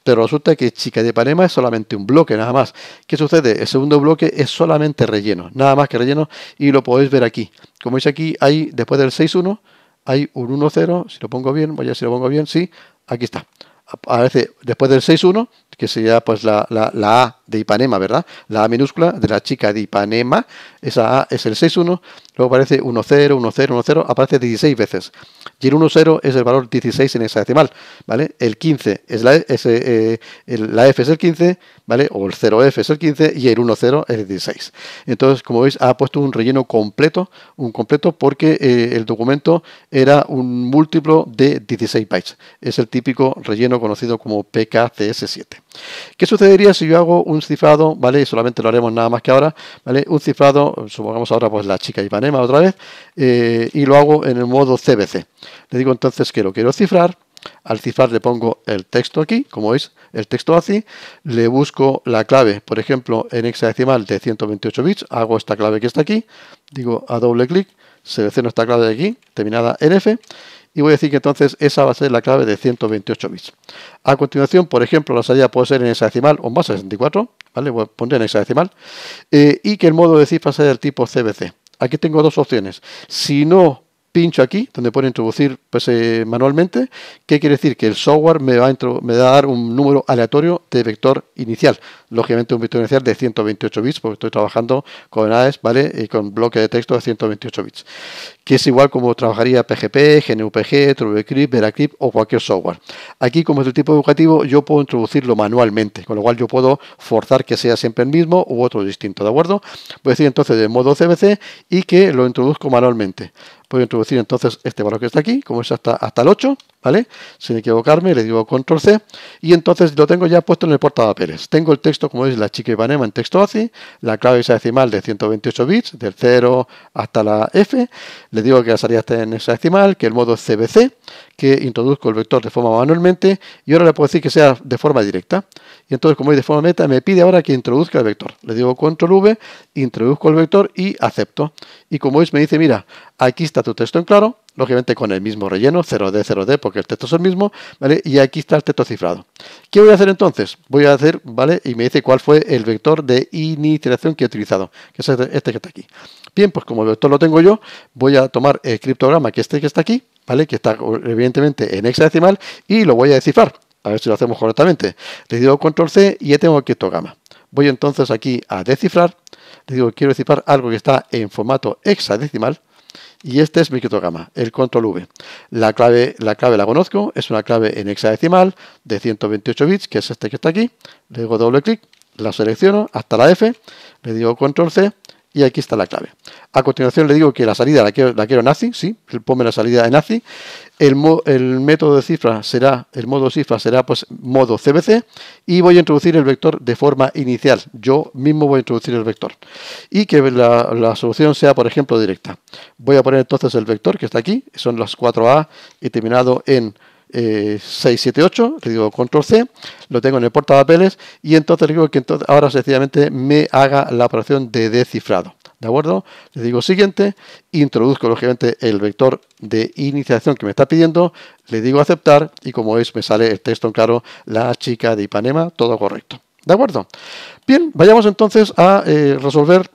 Pero resulta que Chica de Ipanema es solamente un bloque, nada más. ¿Qué sucede? El segundo bloque es solamente relleno, nada más que relleno, y lo podéis ver aquí. Como veis aquí, hay, después del 6-1, hay un 1-0, si lo pongo bien, voy a ver si lo pongo bien, sí, aquí está. A veces después del 6-1, que sería pues la, la, la, A de Ipanema, ¿verdad? La A minúscula de la chica de Ipanema, esa A es el 6-1, Luego aparece 1, 0, 1, 0, 1, 0, aparece 16 veces. Y el 1, 0 es el valor 16 en hexadecimal, ¿vale? El 15 es la, e, eh, eh, la F es el 15, ¿vale? O el 0F es el 15 y el 1, 0 es el 16. Entonces, como veis, ha puesto un relleno completo, un completo porque eh, el documento era un múltiplo de 16 bytes. Es el típico relleno conocido como PKCS7. ¿Qué sucedería si yo hago un cifrado, ¿vale? Y solamente lo haremos nada más que ahora, ¿vale? Un cifrado, supongamos ahora pues la chica Ipanema otra vez, eh, y lo hago en el modo CBC. Le digo entonces que lo quiero cifrar, al cifrar le pongo el texto aquí, como veis, el texto así, le busco la clave, por ejemplo, en hexadecimal de 128 bits, hago esta clave que está aquí, digo a doble clic, selecciono esta clave de aquí, terminada en F, y voy a decir que entonces esa va a ser la clave de 128 bits. A continuación, por ejemplo, la salida puede ser en hexadecimal o más a 64, ¿vale? Voy a poner en hexadecimal, eh, y que el modo de cifra sea del tipo CBC. Aquí tengo dos opciones. Si no pincho aquí, donde pone introducir pues, eh, manualmente, ¿qué quiere decir? Que el software me va, a me dar un número aleatorio de vector inicial. Lógicamente un vector inicial de 128 bits, porque estoy trabajando con AES, ¿vale? Y con bloque de texto de 128 bits que es igual como trabajaría PGP, GNUPG, TrueCrypt, VeraCrypt o cualquier software. Aquí, como es el tipo educativo, yo puedo introducirlo manualmente, con lo cual yo puedo forzar que sea siempre el mismo u otro distinto, ¿de acuerdo? Voy a decir entonces de modo CBC y que lo introduzco manualmente. Puedo introducir entonces este valor que está aquí, como es hasta, hasta el 8, ¿vale? Sin equivocarme, le digo control C y entonces lo tengo ya puesto en el portapapeles. Tengo el texto, como veis, la chica Ipanema en texto así la clave hexadecimal de 128 bits, del 0 hasta la F. Le digo que la salida está en hexadecimal, que el modo CBC, que introduzco el vector de forma manualmente y ahora le puedo decir que sea de forma directa. Y entonces, como veis, de forma meta, me pide ahora que introduzca el vector. Le digo control V, introduzco el vector y acepto. Y como veis, me dice, mira, aquí está tu texto en claro, lógicamente con el mismo relleno, 0D, 0D, porque el texto es el mismo, ¿vale? Y aquí está el texto cifrado. ¿Qué voy a hacer entonces? Voy a hacer, ¿vale? Y me dice cuál fue el vector de iniciación que he utilizado, que es este, este que está aquí. Bien, pues como el vector lo tengo yo, voy a tomar el criptograma, que este que está aquí, ¿vale? Que está evidentemente en hexadecimal, y lo voy a descifrar. A ver si lo hacemos correctamente. Le digo control C y ya tengo el criptograma. Voy entonces aquí a descifrar. Le digo, quiero descifrar algo que está en formato hexadecimal y este es mi criptograma, el control V. La clave, la clave la conozco, es una clave en hexadecimal de 128 bits, que es este que está aquí. Le hago doble clic, la selecciono hasta la F, le digo control C y aquí está la clave. A continuación le digo que la salida la quiero, la quiero en ACI, sí, ponme la salida en ACI el, método de cifra será, el modo cifra será pues modo CBC y voy a introducir el vector de forma inicial. Yo mismo voy a introducir el vector y que la, solución sea, por ejemplo, directa. Voy a poner entonces el vector que está aquí, son las 4A y terminado en eh, 678, le digo control C, lo tengo en el portapapeles y entonces le digo que ahora sencillamente me haga la operación de descifrado. ¿De acuerdo? Le digo siguiente, introduzco lógicamente el vector de iniciación que me está pidiendo, le digo aceptar y como veis me sale el texto en claro, la chica de Ipanema, todo correcto. ¿De acuerdo? Bien, vayamos entonces a eh, resolver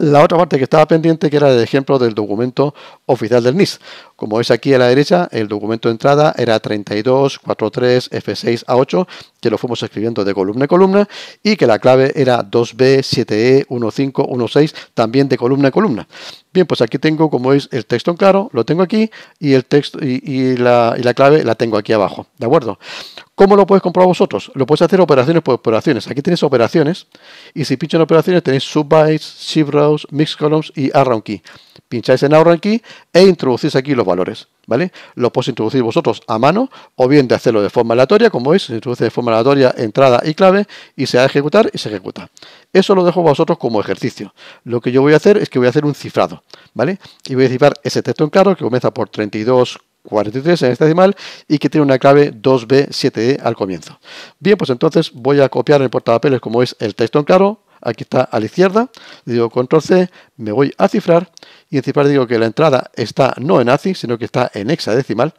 la otra parte que estaba pendiente, que era el ejemplo del documento oficial del NIS. Como veis aquí a la derecha, el documento de entrada era 3243F6A8 que lo fuimos escribiendo de columna a columna, y que la clave era 2B, 7E, 15, 16, también de columna a columna. Bien, pues aquí tengo, como veis, el texto en claro, lo tengo aquí, y el texto y, la, y la clave la tengo aquí abajo, ¿de acuerdo? ¿Cómo lo puedes comprobar vosotros? Lo puedes hacer operaciones por operaciones. Aquí tenéis operaciones y si pincho en operaciones tenéis subbytes, shift rows, mix columns y arround key. Pincháis en arround key e introducís aquí los valores. ¿vale? Lo podéis introducir vosotros a mano o bien de hacerlo de forma aleatoria, como veis, se introduce de forma aleatoria entrada y clave y se va a ejecutar y se ejecuta. Eso lo dejo vosotros como ejercicio. Lo que yo voy a hacer es que voy a hacer un cifrado, ¿vale? Y voy a cifrar ese texto en claro que comienza por 3243 en este decimal y que tiene una clave 2 b 7 d e al comienzo. Bien, pues entonces voy a copiar en el portapapeles como es el texto en claro, aquí está a la izquierda, le digo control C, me voy a cifrar y en cifrar digo que la entrada está no en ACI, sino que está en hexadecimal,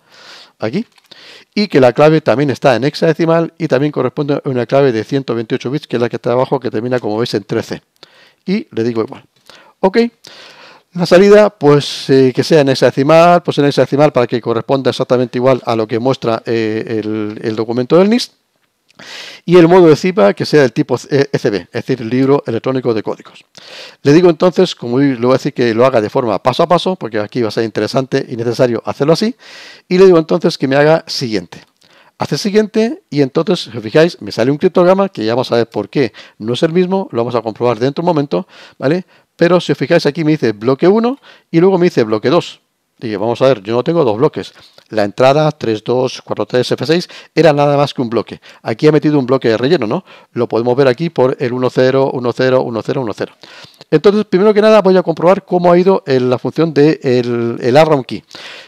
aquí, y que la clave también está en hexadecimal y también corresponde a una clave de 128 bits, que es la que está abajo, que termina como veis en 13. Y le digo igual. Ok. La salida, pues eh, que sea en hexadecimal, pues en hexadecimal para que corresponda exactamente igual a lo que muestra eh, el, el documento del NIST y el modo de CIPA que sea del tipo ECB, es decir, libro electrónico de códigos. Le digo entonces, como le voy a decir que lo haga de forma paso a paso, porque aquí va a ser interesante y necesario hacerlo así, y le digo entonces que me haga siguiente. Hace siguiente y entonces, si os fijáis, me sale un criptograma que ya vamos a ver por qué no es el mismo, lo vamos a comprobar dentro de un momento, ¿vale? Pero si os fijáis aquí me dice bloque 1 y luego me dice bloque 2. Dije, vamos a ver, yo no tengo dos bloques. La entrada 3243 F6 era nada más que un bloque. Aquí ha metido un bloque de relleno, ¿no? Lo podemos ver aquí por el 10, 10, 10, 10, 10. Entonces, primero que nada, voy a comprobar cómo ha ido eh, la función del de el, key.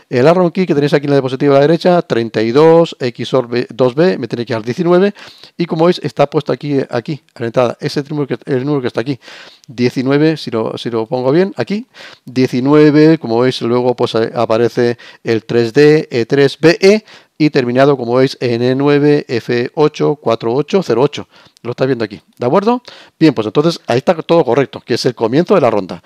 El Arrow key que tenéis aquí en la diapositiva a la derecha, 32, XOR 2B, me tiene que dar 19, y como veis, está puesto aquí, aquí a la entrada, ese número que, el número que está aquí, 19, si lo, si lo pongo bien, aquí, 19, como veis, luego pues, eh, aparece el 3D, E3, BE, y terminado, como veis, en e N9F84808. Lo estáis viendo aquí, ¿de acuerdo? Bien, pues entonces ahí está todo correcto, que es el comienzo de la ronda.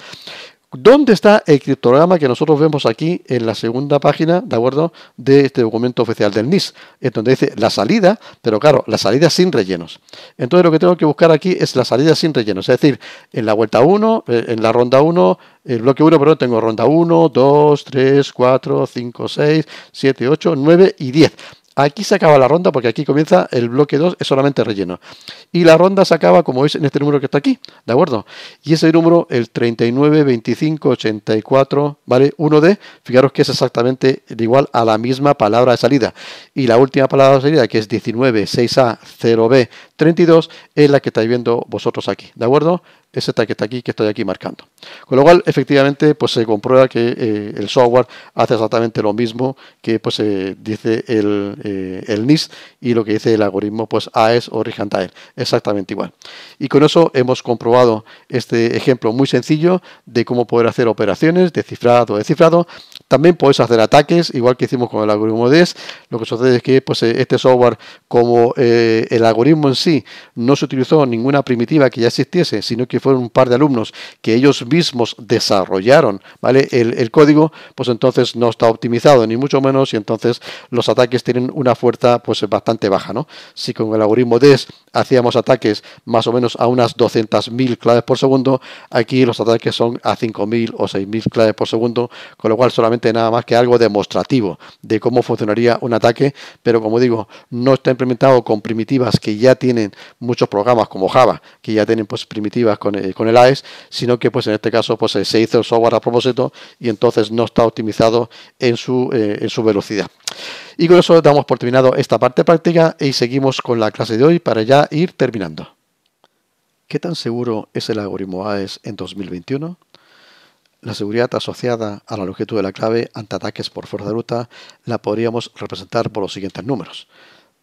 ¿Dónde está el criptograma que nosotros vemos aquí en la segunda página, de acuerdo, de este documento oficial del NIS? En donde dice la salida, pero claro, la salida sin rellenos. Entonces lo que tengo que buscar aquí es la salida sin rellenos, es decir, en la vuelta 1, eh, en la ronda 1, el bloque 1, pero tengo ronda 1, 2, 3, 4, 5, 6, 7, 8, 9 y 10. Aquí se acaba la ronda porque aquí comienza el bloque 2, es solamente relleno. Y la ronda se acaba, como veis, en este número que está aquí, ¿de acuerdo? Y ese número, el 392584, 84, ¿vale? 1D, fijaros que es exactamente igual a la misma palabra de salida. Y la última palabra de salida, que es 196 a 0B, 32, es la que estáis viendo vosotros aquí, ¿de acuerdo? ese esta que está aquí, que estoy aquí marcando. Con lo cual, efectivamente, pues se comprueba que eh, el software hace exactamente lo mismo que pues, eh, dice el, eh, el, NIST y lo que dice el algoritmo pues AES o rijndael exactamente igual. Y con eso hemos comprobado este ejemplo muy sencillo de cómo poder hacer operaciones de cifrado o descifrado. También puedes hacer ataques, igual que hicimos con el algoritmo DES. E lo que sucede es que pues, este software, como el algoritmo en sí no se utilizó ninguna primitiva que ya existiese, sino que fueron un par de alumnos que ellos mismos desarrollaron, ¿vale? El, código, pues entonces no está optimizado, ni mucho menos, y entonces los ataques tienen una fuerza pues bastante baja, ¿no? Si con el algoritmo DES hacíamos ataques más o menos a unas 200.000 claves por segundo, aquí los ataques son a 5.000 o 6.000 claves por segundo, con lo cual solamente nada más que algo demostrativo de cómo funcionaría un ataque, pero como digo, no está implementado con primitivas que ya tienen muchos programas como Java, que ya tienen pues primitivas con eh, con, el AES, sino que pues en este caso pues, eh, se hizo el software a propósito y entonces no está optimizado eh, en su, velocidad. Y con eso damos por terminado esta parte práctica y seguimos con la clase de hoy para ya ir terminando. ¿Qué tan seguro es el algoritmo AES en 2021? La seguridad asociada a la longitud de la clave ante ataques por fuerza de ruta la podríamos representar por los siguientes números.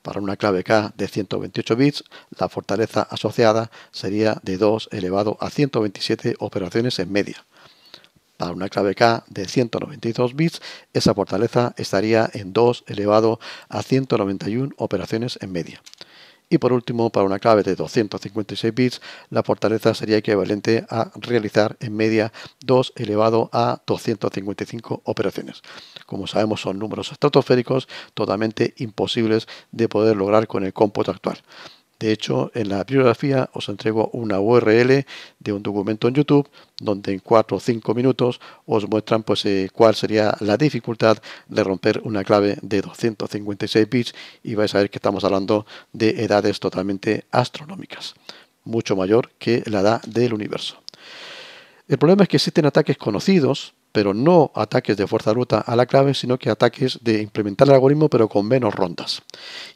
Para una clave K de 128 bits, la fortaleza asociada sería de 2 elevado a 127 operaciones en media. Para una clave K de 192 bits, esa fortaleza estaría en 2 elevado a 191 operaciones en media. Y por último, para una clave de 256 bits, la fortaleza sería equivalente a realizar en media 2 elevado a 255 operaciones como sabemos son números estratosféricos totalmente imposibles de poder lograr con el cómputo actual. De hecho, en la bibliografía os entrego una URL de un documento en YouTube donde en 4 o 5 minutos os muestran pues, eh, cuál sería la dificultad de romper una clave de 256 bits y vais a ver que estamos hablando de edades totalmente astronómicas, mucho mayor que la edad del universo. El problema es que existen ataques conocidos pero no ataques de fuerza bruta a la clave, sino que ataques de implementar el algoritmo, pero con menos rondas.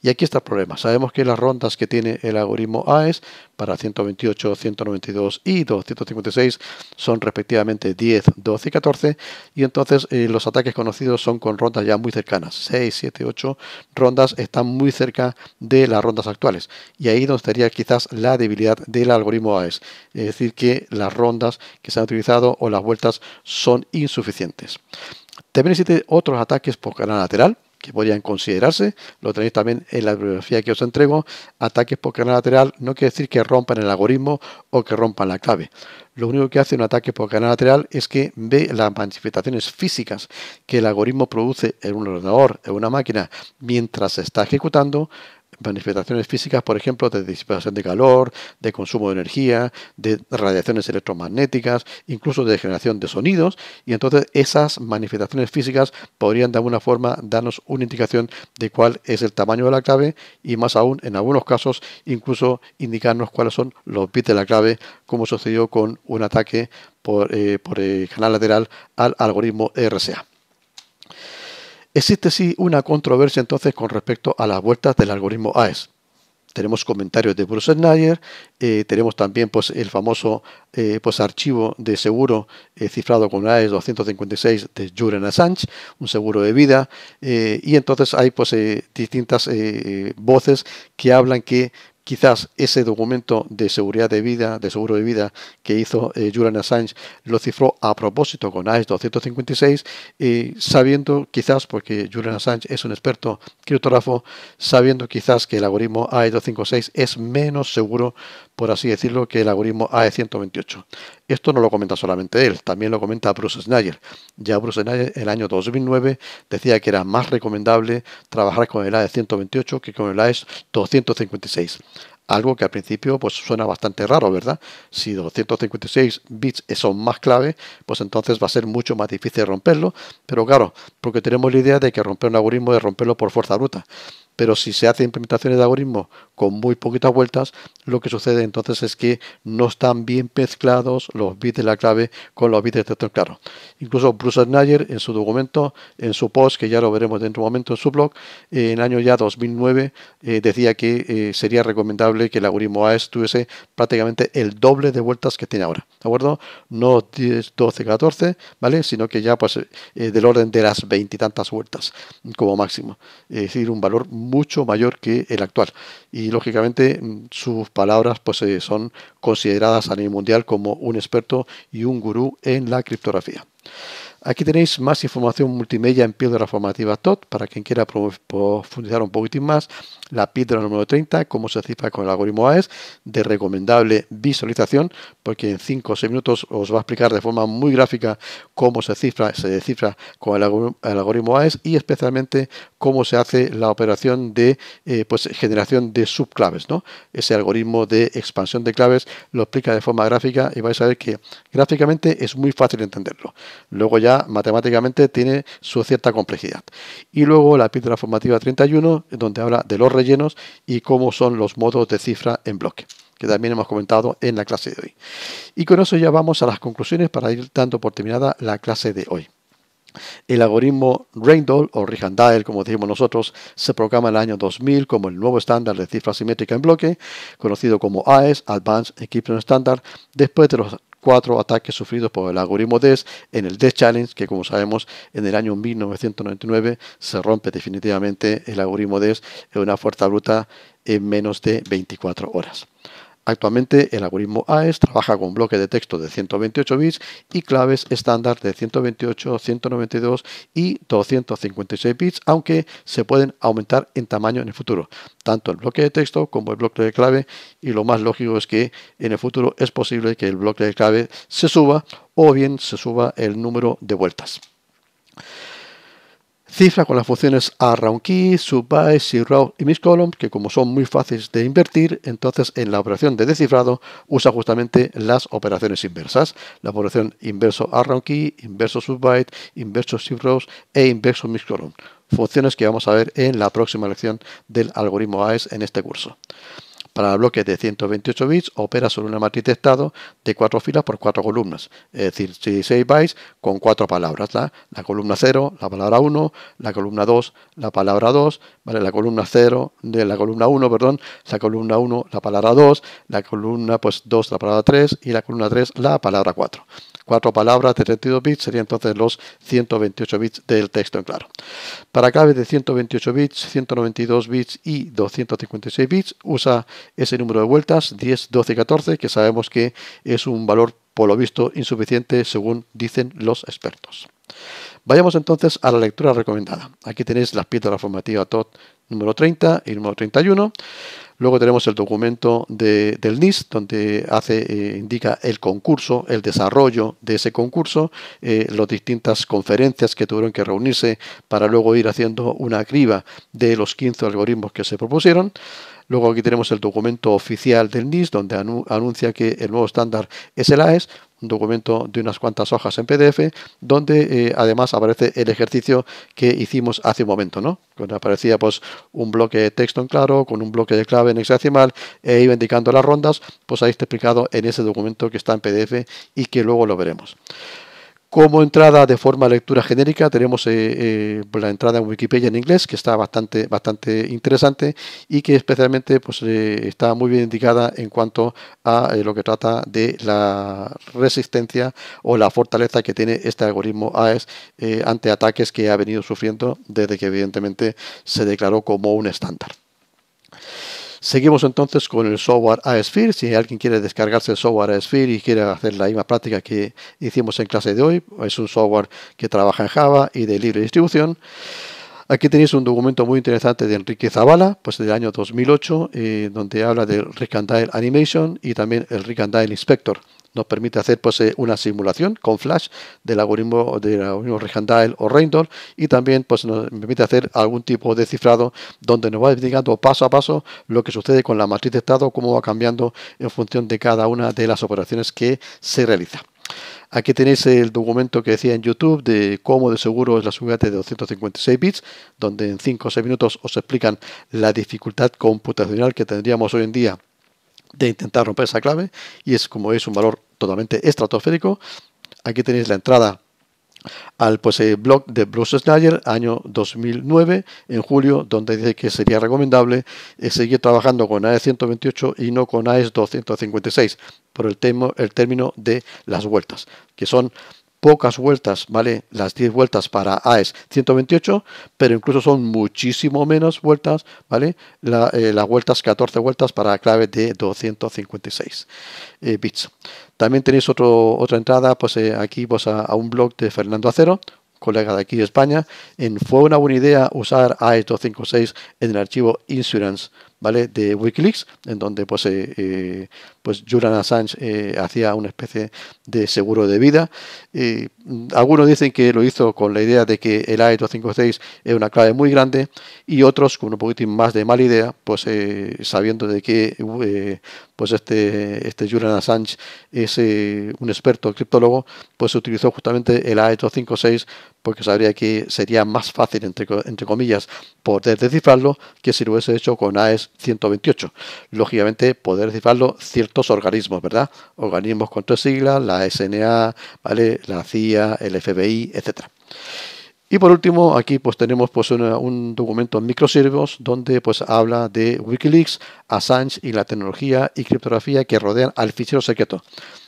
Y aquí está el problema. Sabemos que las rondas que tiene el algoritmo AES para 128, 192 y 256 son respectivamente 10, 12 y 14, y entonces eh, los ataques conocidos son con rondas ya muy cercanas. 6, 7, 8 rondas están muy cerca de las rondas actuales. Y ahí donde estaría quizás la debilidad del algoritmo AES. Es decir, que las rondas que se han utilizado o las vueltas son insuficientes suficientes. También existen otros ataques por canal lateral que podrían considerarse, lo tenéis también en la bibliografía que os entrego, ataques por canal lateral no quiere decir que rompan el algoritmo o que rompan la clave. Lo único que hace un ataque por canal lateral es que ve las manifestaciones físicas que el algoritmo produce en un ordenador, en una máquina, mientras se está ejecutando, manifestaciones físicas, por ejemplo, de disipación de calor, de consumo de energía, de radiaciones electromagnéticas, incluso de generación de sonidos, y entonces esas manifestaciones físicas podrían de alguna forma darnos una indicación de cuál es el tamaño de la clave y más aún, en algunos casos, incluso indicarnos cuáles son los bits de la clave, como sucedió con un ataque por, eh, el canal lateral al algoritmo RSA. Existe sí una controversia entonces con respecto a las vueltas del algoritmo AES. Tenemos comentarios de Bruce Schneier, eh, tenemos también pues, el famoso eh, pues, archivo de seguro eh, cifrado con AES 256 de Julian Assange, un seguro de vida, y entonces hay pues, distintas voces que hablan que quizás ese documento de seguridad de vida, de seguro de vida que hizo eh, Julian Assange, lo cifró a propósito con AES 256, y eh, sabiendo quizás, porque Julian Assange es un experto criptógrafo, sabiendo quizás que el algoritmo AES 256 es menos seguro por así decirlo, que el algoritmo AE128. Esto no lo comenta solamente él, también lo comenta Bruce Schneier. Ya Bruce Schneier en el año 2009 decía que era más recomendable trabajar con el AE128 que con el AE256. Algo que al principio pues, suena bastante raro, ¿verdad? Si 256 bits son más clave, pues entonces va a ser mucho más difícil romperlo. Pero claro, porque tenemos la idea de que romper un algoritmo es romperlo por fuerza bruta. Pero si se hace implementaciones de algoritmos con muy poquitas vueltas, lo que sucede entonces es que no están bien mezclados los bits de la clave con los bits de texto claro. Incluso Bruce Nayer en su documento, en su post, que ya lo veremos dentro de un momento en su blog, en el año ya 2009 eh, decía que eh, sería recomendable que el algoritmo AES tuviese prácticamente el doble de vueltas que tiene ahora. ¿De acuerdo? No 12, 14, ¿vale? Sino que ya pues eh, del orden de las veintitantas vueltas como máximo. Es decir, un valor mucho mayor que el actual. Y lógicamente mm, sus palabras pues, eh, son consideradas a nivel mundial como un experto y un gurú en la criptografía. Aquí tenéis más información multimedia en Píldora Formativa TOT para quien quiera profundizar un poquitín más. La píldora número 30, cómo se cifra con el algoritmo AES, de recomendable visualización, porque en 5 o 6 minutos os va a explicar de forma muy gráfica cómo se cifra, se cifra con el, algoritmo AES y especialmente cómo se hace la operación de eh, pues, generación de subclaves. ¿no? Ese algoritmo de expansión de claves lo explica de forma gráfica y vais a ver que gráficamente es muy fácil entenderlo. Luego ya matemáticamente tiene su cierta complejidad. Y luego la píldora formativa 31, donde habla de los rellenos y cómo son los modos de cifra en bloque que también hemos comentado en la clase de hoy. Y con eso ya vamos a las conclusiones para ir dando por terminada la clase de hoy. El algoritmo Reindall o Rijandael, como decimos nosotros, se proclama en el año 2000 como el nuevo estándar de cifra simétrica en bloque, conocido como AES, Advanced Equipment Standard, después de los cuatro ataques sufridos por el algoritmo DES en el DES Challenge, que como sabemos en el año 1999 se rompe definitivamente el algoritmo DES en una fuerza bruta en menos de 24 horas. Actualmente el algoritmo AES trabaja con bloque de texto de 128 bits y claves estándar de 128, 192 y 256 bits, aunque se pueden aumentar en tamaño en el futuro, tanto el bloque de texto como el bloque de clave y lo más lógico es que en el futuro es posible que el bloque de clave se suba o bien se suba el número de vueltas. Cifra con las funciones ArroundKey, SUBBYTE, shiftrows y mixcolumns que como son muy fáciles de invertir, entonces en la operación de descifrado usa justamente las operaciones inversas. La operación inverso ArroundKey, inverso SUBBYTE, inverso shiftrows e inverso mixcolumns Funciones que vamos a ver en la próxima lección del algoritmo AES en este curso. Para bloques de 128 bits opera sobre una matriz de estado de 4 filas por 4 columnas, es decir, 6 bytes con 4 palabras, ¿la? columna 0, la palabra 1, la columna 2, la palabra 2, ¿vale? la columna 0, de la columna 1, perdón, la columna 1, la palabra 2, la columna pues 2, la palabra 3 y la columna 3, la palabra 4 cuatro palabras de 32 bits serían entonces los 128 bits del texto en claro. Para claves de 128 bits, 192 bits y 256 bits, usa ese número de vueltas, 10, 12 y 14, que sabemos que es un valor por lo visto insuficiente según dicen los expertos. Vayamos entonces a la lectura recomendada. Aquí tenéis las piedras formativas TOT número 30 y número 31. Luego tenemos el documento del NIS, donde hace, eh, indica el concurso, el desarrollo de ese concurso, eh, las distintas conferencias que tuvieron que reunirse para luego ir haciendo una criba de los 15 algoritmos que se propusieron. Luego aquí tenemos el documento oficial del NIS, donde anuncia que el nuevo estándar es el AES un documento de unas cuantas hojas en PDF, donde eh, además aparece el ejercicio que hicimos hace un momento, ¿no? Cuando aparecía pues un bloque de texto en claro, con un bloque de clave en hexadecimal, e iba indicando las rondas, pues ahí está explicado en ese documento que está en PDF y que luego lo veremos. Como entrada de forma lectura genérica tenemos eh, eh, la entrada en Wikipedia en inglés, que está bastante, bastante interesante y que especialmente pues, eh, está muy bien indicada en cuanto a lo que trata de la resistencia o la fortaleza que tiene este algoritmo AES ante ataques que ha venido sufriendo desde que evidentemente se declaró como un estándar. Seguimos entonces con el software ASphere. Si alguien quiere descargarse el software ASphere y quiere hacer la misma práctica que hicimos en clase de hoy, es un software que trabaja en Java y de libre distribución. Aquí tenéis un documento muy interesante de Enrique Zavala, pues del año 2008, eh, donde habla del Rick and Animation y también el Rick and Inspector nos permite hacer pues, eh, una simulación con Flash del algoritmo, del algoritmo o Reindor y también pues, nos permite hacer algún tipo de cifrado donde nos va explicando paso a paso lo que sucede con la matriz de estado, cómo va cambiando en función de cada una de las operaciones que se realiza. Aquí tenéis el documento que decía en YouTube de cómo de seguro es la seguridad de 256 bits, donde en 5 o 6 minutos os explican la dificultad computacional que tendríamos hoy en día de intentar romper esa clave y es como es un valor totalmente estratosférico. Aquí tenéis la entrada al pues, eh, blog de Bruce Schneider, año 2009, en julio, donde dice que sería recomendable eh, seguir trabajando con AES 128 y no con AES 256 por el, tema el término de las vueltas, que son pocas vueltas, ¿vale? Las 10 vueltas para aes 128, pero incluso son muchísimo menos vueltas, ¿vale? Eh, las vueltas, 14 vueltas para clave de 256 eh, bits. También tenéis otra entrada, pues eh, aquí pues, a, un blog de Fernando Acero, colega de aquí de España, en fue una buena idea usar AES256 en el archivo insurance de Wikileaks, en donde pues, eh, eh, pues Julian Assange eh, hacía una especie de seguro de vida. Mm, algunos dicen que lo hizo con la idea de que el a 256 es una clave muy grande y otros con un poquitín más de mala idea, pues sabiendo de que pues este, este Julian Assange es un experto criptólogo, pues utilizó justamente el a 256 porque sabría que sería más fácil, entre, comillas, poder descifrarlo que si lo hubiese hecho con AES 128. Lógicamente, poder descifrarlo ciertos organismos, ¿verdad? Organismos con tres siglas, la SNA, ¿vale? la CIA, el FBI, etcétera. Y por último, aquí pues tenemos pues un documento en microservos donde pues habla de Wikileaks, Assange y la tecnología y criptografía que rodean al fichero secreto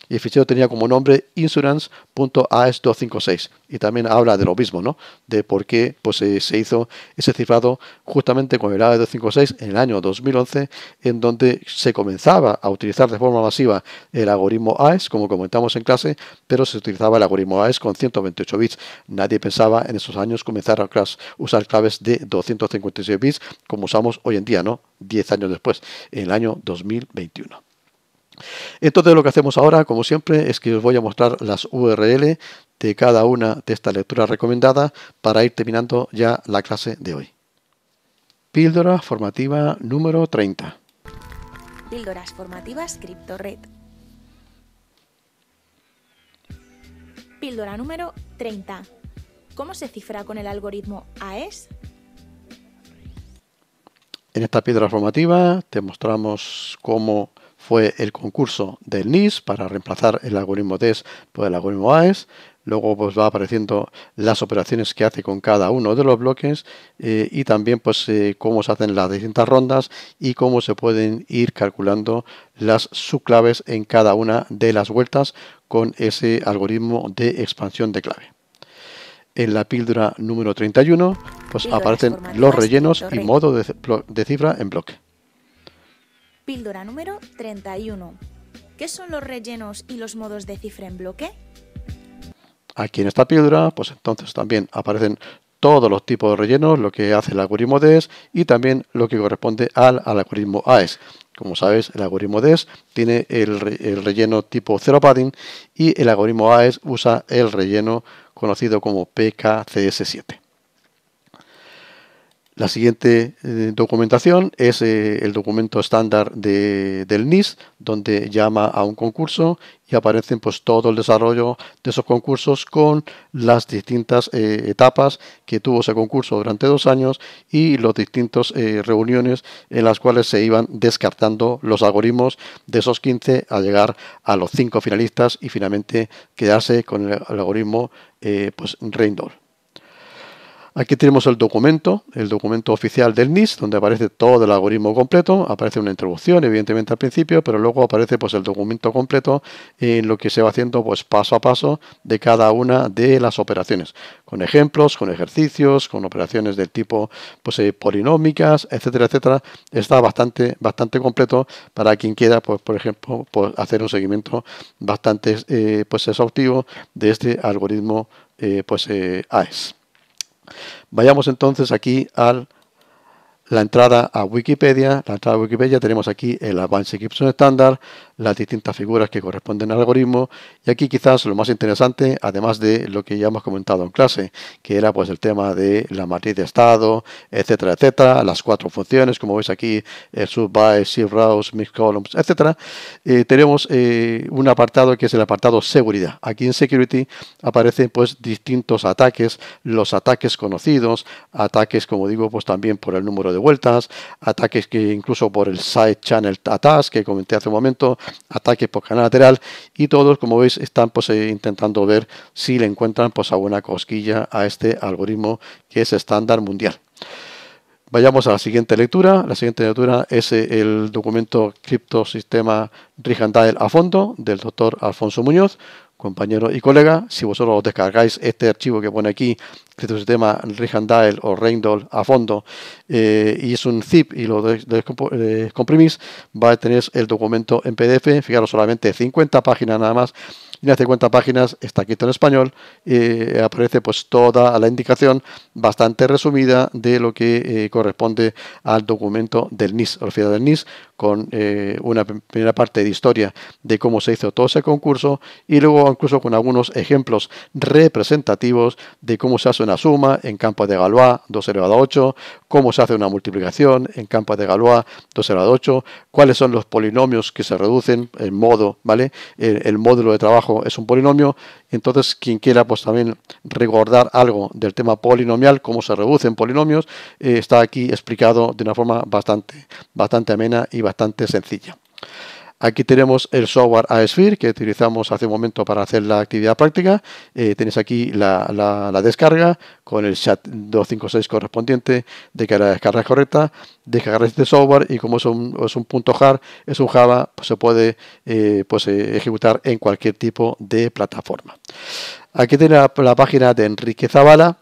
y el fichero tenía como nombre insurance.as256 y también habla de lo mismo, ¿no? De por qué pues, eh, se hizo ese cifrado justamente con el aes 256 en el año 2011, en donde se comenzaba a utilizar de forma masiva el algoritmo AES, como comentamos en clase, pero se utilizaba el algoritmo AES con 128 bits. Nadie pensaba en esos años comenzar a usar claves de 256 bits como usamos hoy en día, ¿no? 10 años después, en el año 2021. Entonces lo que hacemos ahora, como siempre, es que os voy a mostrar las URL de cada una de estas lecturas recomendadas para ir terminando ya la clase de hoy. Píldora formativa número 30. Píldoras formativas CryptoRed. Píldora número 30. ¿Cómo se cifra con el algoritmo AES? En esta píldora formativa te mostramos cómo fue el concurso del NIS para reemplazar el algoritmo DES por el algoritmo AES. Luego pues, va apareciendo las operaciones que hace con cada uno de los bloques eh, y también pues, eh, cómo se hacen las distintas rondas y cómo se pueden ir calculando las subclaves en cada una de las vueltas con ese algoritmo de expansión de clave. En la píldora número 31 pues, aparecen los rellenos y modo de cifra en bloque. Píldora número 31. ¿Qué son los rellenos y los modos de cifra en bloque? Aquí en esta píldora, pues entonces también aparecen todos los tipos de rellenos, lo que hace el algoritmo DES y también lo que corresponde al, algoritmo AES. Como sabes, el algoritmo DES tiene el, el, relleno tipo 0 padding y el algoritmo AES usa el relleno conocido como PKCS7. La siguiente eh, documentación es eh, el documento estándar del NIS, donde llama a un concurso y aparecen pues, todo el desarrollo de esos concursos con las distintas eh, etapas que tuvo ese concurso durante dos años y las distintas reuniones en las cuales se iban descartando los algoritmos de esos 15 a llegar a los 5 finalistas y finalmente quedarse con el, algoritmo pues, Reindor. Aquí tenemos el documento, el documento oficial del NIST, donde aparece todo el algoritmo completo, aparece una introducción, evidentemente al principio, pero luego aparece pues el documento completo en lo que se va haciendo pues paso a paso de cada una de las operaciones, con ejemplos, con ejercicios, con operaciones del tipo pues eh, polinómicas, etcétera, etcétera. Está bastante bastante completo para quien quiera pues por ejemplo pues, hacer un seguimiento bastante eh, pues exhaustivo de este algoritmo eh, pues AES. Vayamos entonces aquí a la entrada a Wikipedia. La entrada a Wikipedia tenemos aquí el Advanced Equipment Standard, las distintas figuras que corresponden al algoritmo. Y aquí quizás lo más interesante, además de lo que ya hemos comentado en clase, que era pues el tema de la matriz de estado, etcétera, etcétera, las cuatro funciones, como veis aquí, el sub by, shift rows, mix columns, etcétera. Eh, tenemos eh, un apartado que es el apartado seguridad. Aquí en security aparecen pues distintos ataques, los ataques conocidos, ataques como digo pues también por el número de vueltas, ataques que incluso por el side channel attacks que comenté hace un momento, ataques por canal lateral y todos, como veis, están pues, eh, intentando ver si le encuentran pues, alguna cosquilla a este algoritmo que es estándar mundial. Vayamos a la siguiente lectura. La siguiente lectura es eh, el documento Criptosistema Rijandael a fondo del doctor Alfonso Muñoz, compañeros y colega, Si vosotros descargáis este archivo que pone aquí, que tu sistema Rehandile o Reindol a fondo, eh, y es un zip y lo eh, descomprimís, va a tener el documento en PDF. Fijaros, solamente 50 páginas nada más tiene 50 páginas, está escrito en español, y aparece pues toda la indicación bastante resumida de lo que eh, corresponde al documento del NIS, del NIS, con eh, una primera parte de historia de cómo se hizo todo ese concurso y luego incluso con algunos ejemplos representativos de cómo se hace una suma en campo de Galois 2 elevado a 8, cómo se hace una multiplicación en campo de Galois 2 elevado a 8, cuáles son los polinomios que se reducen, en modo, ¿vale? el módulo de trabajo es un polinomio, entonces quien quiera pues, también recordar algo del tema polinomial, cómo se reducen polinomios, eh, está aquí explicado de una forma bastante, bastante amena y bastante sencilla. Aquí tenemos el software ASphere que utilizamos hace un momento para hacer la actividad práctica. Eh, tenéis aquí la, descarga con el chat 256 correspondiente de que la descarga es correcta. Descargar este software y como es un, es un punto .jar, es un Java, pues se puede eh, pues, eh, ejecutar en cualquier tipo de plataforma. Aquí tiene la, la página de Enrique Zavala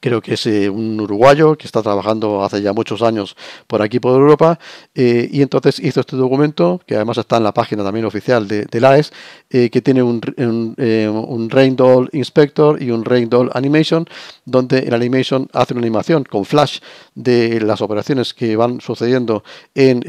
creo que es eh, un uruguayo que está trabajando hace ya muchos años por aquí, por Europa, eh, y entonces hizo este documento, que además está en la página también oficial de, de AES, eh, que tiene un, un, Raindoll Inspector y un Raindoll Animation, donde el Animation hace una animación con flash de las operaciones que van sucediendo en,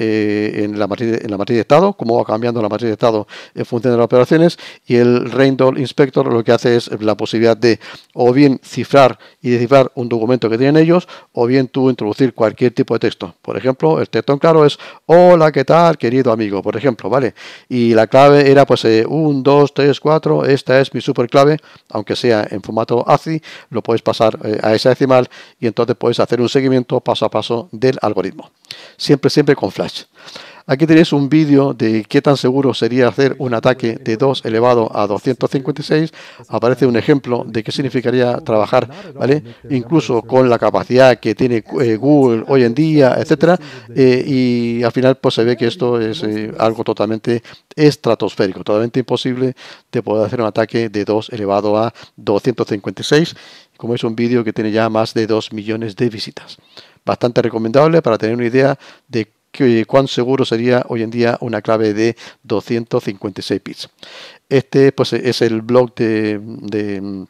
la, matriz, en la matriz de estado, cómo va cambiando la matriz de estado en función de las operaciones, y el Raindoll Inspector lo que hace es la posibilidad de o bien cifrar y descifrar un documento que tienen ellos o bien tú introducir cualquier tipo de texto. Por ejemplo, el texto en claro es hola, ¿qué tal, querido amigo? Por ejemplo, ¿vale? Y la clave era pues 1, 2, 3, 4, esta es mi super clave, aunque sea en formato ACI, lo puedes pasar eh, a esa decimal y entonces puedes hacer un seguimiento paso a paso del algoritmo. Siempre, siempre con flash. Aquí tenéis un vídeo de qué tan seguro sería hacer un ataque de 2 elevado a 256. Aparece un ejemplo de qué significaría trabajar, ¿vale? Incluso con la capacidad que tiene eh, Google hoy en día, etcétera. Eh, y al final, pues se ve que esto es eh, algo totalmente estratosférico, totalmente imposible de poder hacer un ataque de 2 elevado a 256. Como es un vídeo que tiene ya más de 2 millones de visitas. Bastante recomendable para tener una idea de cuán seguro sería hoy en día una clave de 256 bits. Este pues, es el blog de, de mm,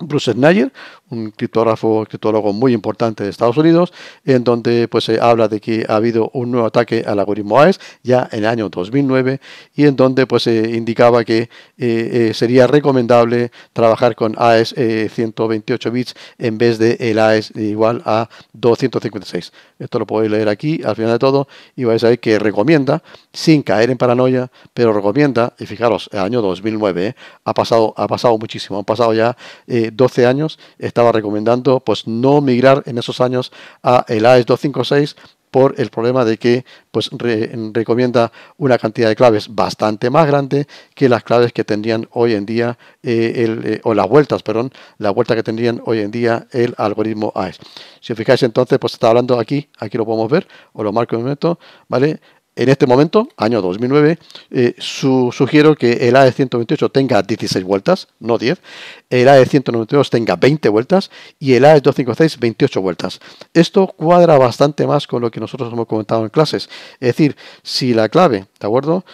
Bruce Schneier, un criptógrafo, criptólogo muy importante de Estados Unidos, en donde pues se habla de que ha habido un nuevo ataque al algoritmo AES ya en el año 2009 y en donde pues se indicaba que eh, eh, sería recomendable trabajar con AES 128 eh, bits en vez de el AES igual a 256. Esto lo podéis leer aquí al final de todo y vais a ver que recomienda, sin caer en paranoia, pero recomienda, y fijaros, el año 2009 ha, pasado, ha pasado muchísimo, han pasado ya 12 años, está recomendando pues no migrar en esos años a el AES 256 por el problema de que pues, recomienda una cantidad de claves bastante más grande que las claves que tendrían hoy en día eh, el, eh, o las vueltas, perdón, la vuelta que tendrían hoy en día el algoritmo AES. Si os fijáis entonces, pues está hablando aquí, aquí lo podemos ver, o lo marco un momento, ¿vale? en este momento, año 2009, eh, sugiero que el AE 128 tenga 16 vueltas, no 10, el AE 192 tenga 20 vueltas y el AE 256 28 vueltas. Esto cuadra bastante más con lo que nosotros hemos comentado en clases. Es decir, si la clave, ¿de acuerdo?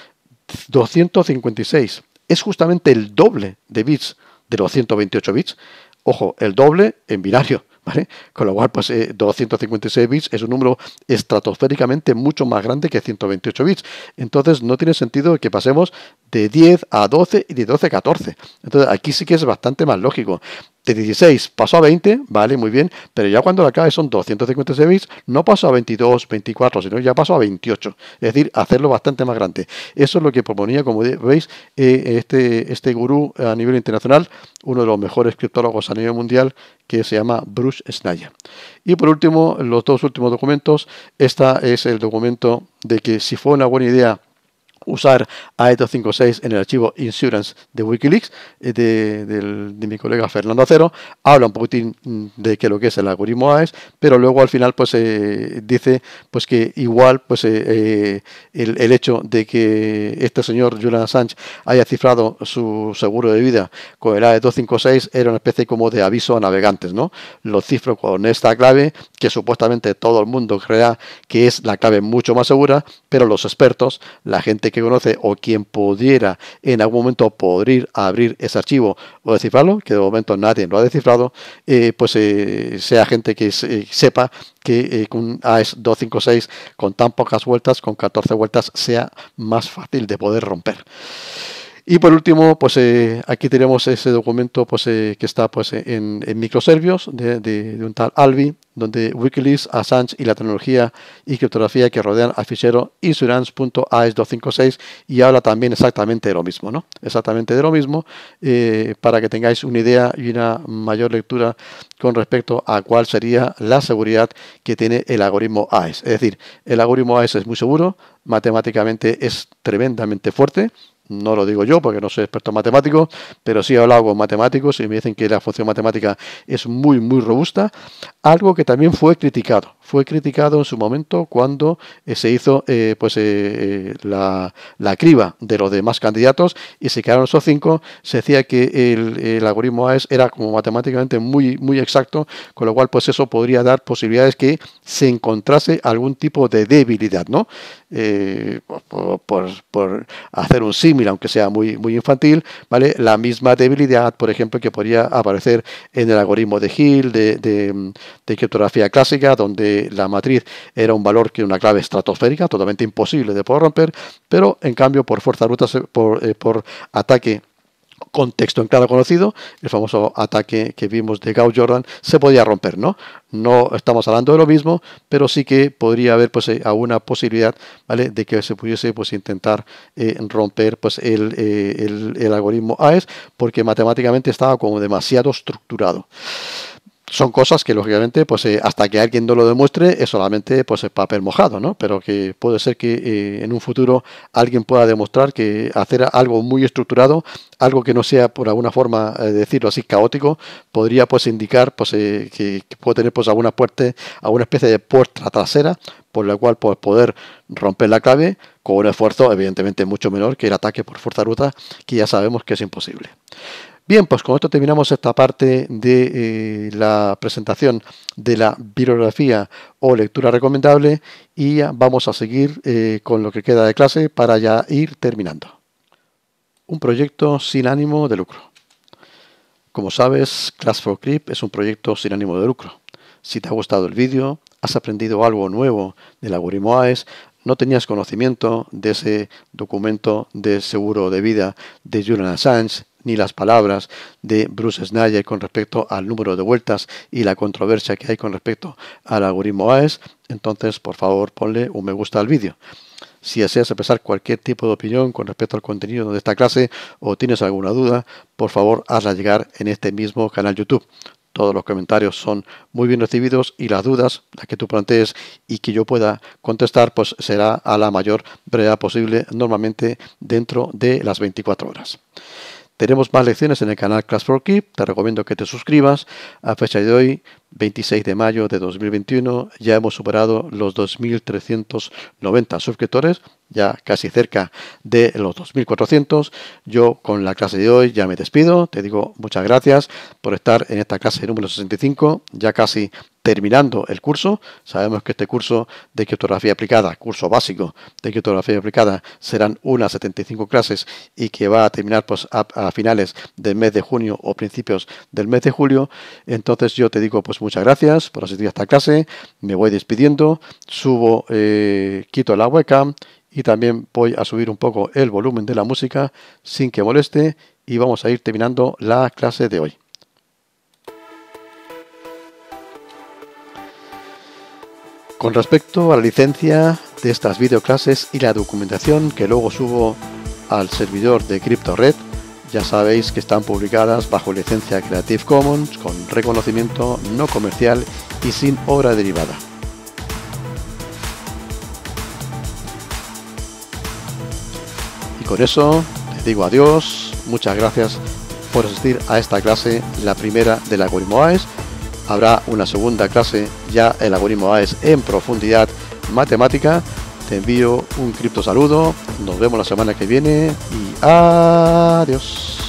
256 es justamente el doble de bits de los 128 bits, ojo, el doble en binario. ¿vale? Con lo cual, pues 256 eh, bits es un número estratosféricamente mucho más grande que 128 bits. Entonces, no tiene sentido que pasemos de 10 a 12 y de 12 a 14. Entonces, aquí sí que es bastante más lógico de 16 pasó a 20, vale, muy bien, pero ya cuando la clave son 256 no pasó a 22, 24, sino ya pasó a 28, es decir, hacerlo bastante más grande. Eso es lo que proponía, como veis, eh, este, este gurú a nivel internacional, uno de los mejores criptólogos a nivel mundial, que se llama Bruce Schneier. Y por último, los dos últimos documentos, este es el documento de que si fue una buena idea usar AE256 en el archivo Insurance de Wikileaks eh, de, mi colega Fernando Acero. Habla un poquitín mm, de que lo que es el algoritmo AES, pero luego al final pues eh, dice pues que igual pues eh, el, hecho de que este señor Julian Assange haya cifrado su seguro de vida con el AE256 era una especie como de aviso a navegantes, ¿no? Lo cifro con esta clave que supuestamente todo el mundo crea que es la clave mucho más segura, pero los expertos, la gente que que conoce o quien pudiera en algún momento poder abrir ese archivo o descifrarlo, que de momento nadie lo ha descifrado, eh, pues eh, sea gente que eh, sepa que con un AES 256 con tan pocas vueltas, con 14 vueltas, sea más fácil de poder romper. Y por último, pues eh, aquí tenemos ese documento pues, eh, que está pues, en, microservios de, un tal Albi, donde Wikileaks, Assange y la tecnología y criptografía que rodean al fichero insuranceais e 256 y habla también exactamente de lo mismo, ¿no? Exactamente de lo mismo, eh, para que tengáis una idea y una mayor lectura con respecto a cuál sería la seguridad que tiene el algoritmo AES. Es decir, el algoritmo AES es muy seguro, matemáticamente es tremendamente fuerte, no lo digo yo porque no soy experto en matemáticos, pero sí he hablado con matemáticos y me dicen que la función matemática es muy, muy robusta, algo que también fue criticado fue criticado en su momento cuando eh, se hizo eh, pues eh, la, criba de los demás candidatos y se quedaron esos cinco. Se decía que el, algoritmo AES era como matemáticamente muy, muy exacto, con lo cual pues eso podría dar posibilidades que se encontrase algún tipo de debilidad, ¿no? Por, por, hacer un símil, aunque sea muy, muy infantil, ¿vale? La misma debilidad, por ejemplo, que podría aparecer en el algoritmo de Hill, de, de criptografía clásica, donde la matriz era un valor que una clave estratosférica, totalmente imposible de poder romper, pero en cambio por fuerza ruta por, eh, por ataque contexto en claro conocido, el famoso ataque que vimos de Gau Jordan, se podía romper, ¿no? No estamos hablando de lo mismo, pero sí que podría haber pues eh, alguna posibilidad, ¿vale? De que se pudiese pues intentar eh, romper pues el, el, el algoritmo AES, porque matemáticamente estaba como demasiado estructurado son cosas que lógicamente pues eh, hasta que alguien no lo demuestre es solamente pues papel mojado no pero que puede ser que eh, en un futuro alguien pueda demostrar que hacer algo muy estructurado algo que no sea por alguna forma eh, decirlo así caótico podría pues indicar pues que, puede tener pues alguna puerta alguna especie de puerta trasera por la cual pues, poder romper la clave con un esfuerzo evidentemente mucho menor que el ataque por fuerza ruta, que ya sabemos que es imposible Bien, pues con esto terminamos esta parte de eh, la presentación de la bibliografía o lectura recomendable y vamos a seguir eh, con lo que queda de clase para ya ir terminando. Un proyecto sin ánimo de lucro. Como sabes, Class for Clip es un proyecto sin ánimo de lucro. Si te ha gustado el vídeo, has aprendido algo nuevo del algoritmo AES, no tenías conocimiento de ese documento de seguro de vida de Julian Assange ni las palabras de Bruce Snyder con respecto al número de vueltas y la controversia que hay con respecto al algoritmo AES, entonces por favor ponle un me gusta al vídeo. Si deseas expresar cualquier tipo de opinión con respecto al contenido de esta clase o tienes alguna duda, por favor hazla llegar en este mismo canal YouTube. Todos los comentarios son muy bien recibidos y las dudas, las que tú plantees y que yo pueda contestar, pues será a la mayor brevedad posible, normalmente dentro de las 24 horas. Tenemos más lecciones en el canal Class for Keep, te recomiendo que te suscribas. A fecha de hoy 26 de mayo de 2021 ya hemos superado los 2.390 suscriptores, ya casi cerca de los 2.400. Yo con la clase de hoy ya me despido, te digo muchas gracias por estar en esta clase número 65, ya casi terminando el curso. Sabemos que este curso de criptografía aplicada, curso básico de criptografía aplicada, serán unas 75 clases y que va a terminar pues, a, a finales del mes de junio o principios del mes de julio. Entonces yo te digo, pues pues muchas gracias por asistir a esta clase, me voy despidiendo, subo, eh, quito la webcam y también voy a subir un poco el volumen de la música sin que moleste y vamos a ir terminando la clase de hoy. Con respecto a la licencia de estas videoclases y la documentación que luego subo al servidor de CryptoRed, ya sabéis que están publicadas bajo licencia Creative Commons con reconocimiento no comercial y sin obra derivada. Y con eso les digo adiós, muchas gracias por asistir a esta clase, la primera del algoritmo AES. Habrá una segunda clase ya el algoritmo AES en profundidad matemática te envío un cripto saludo. Nos vemos la semana que viene y adiós.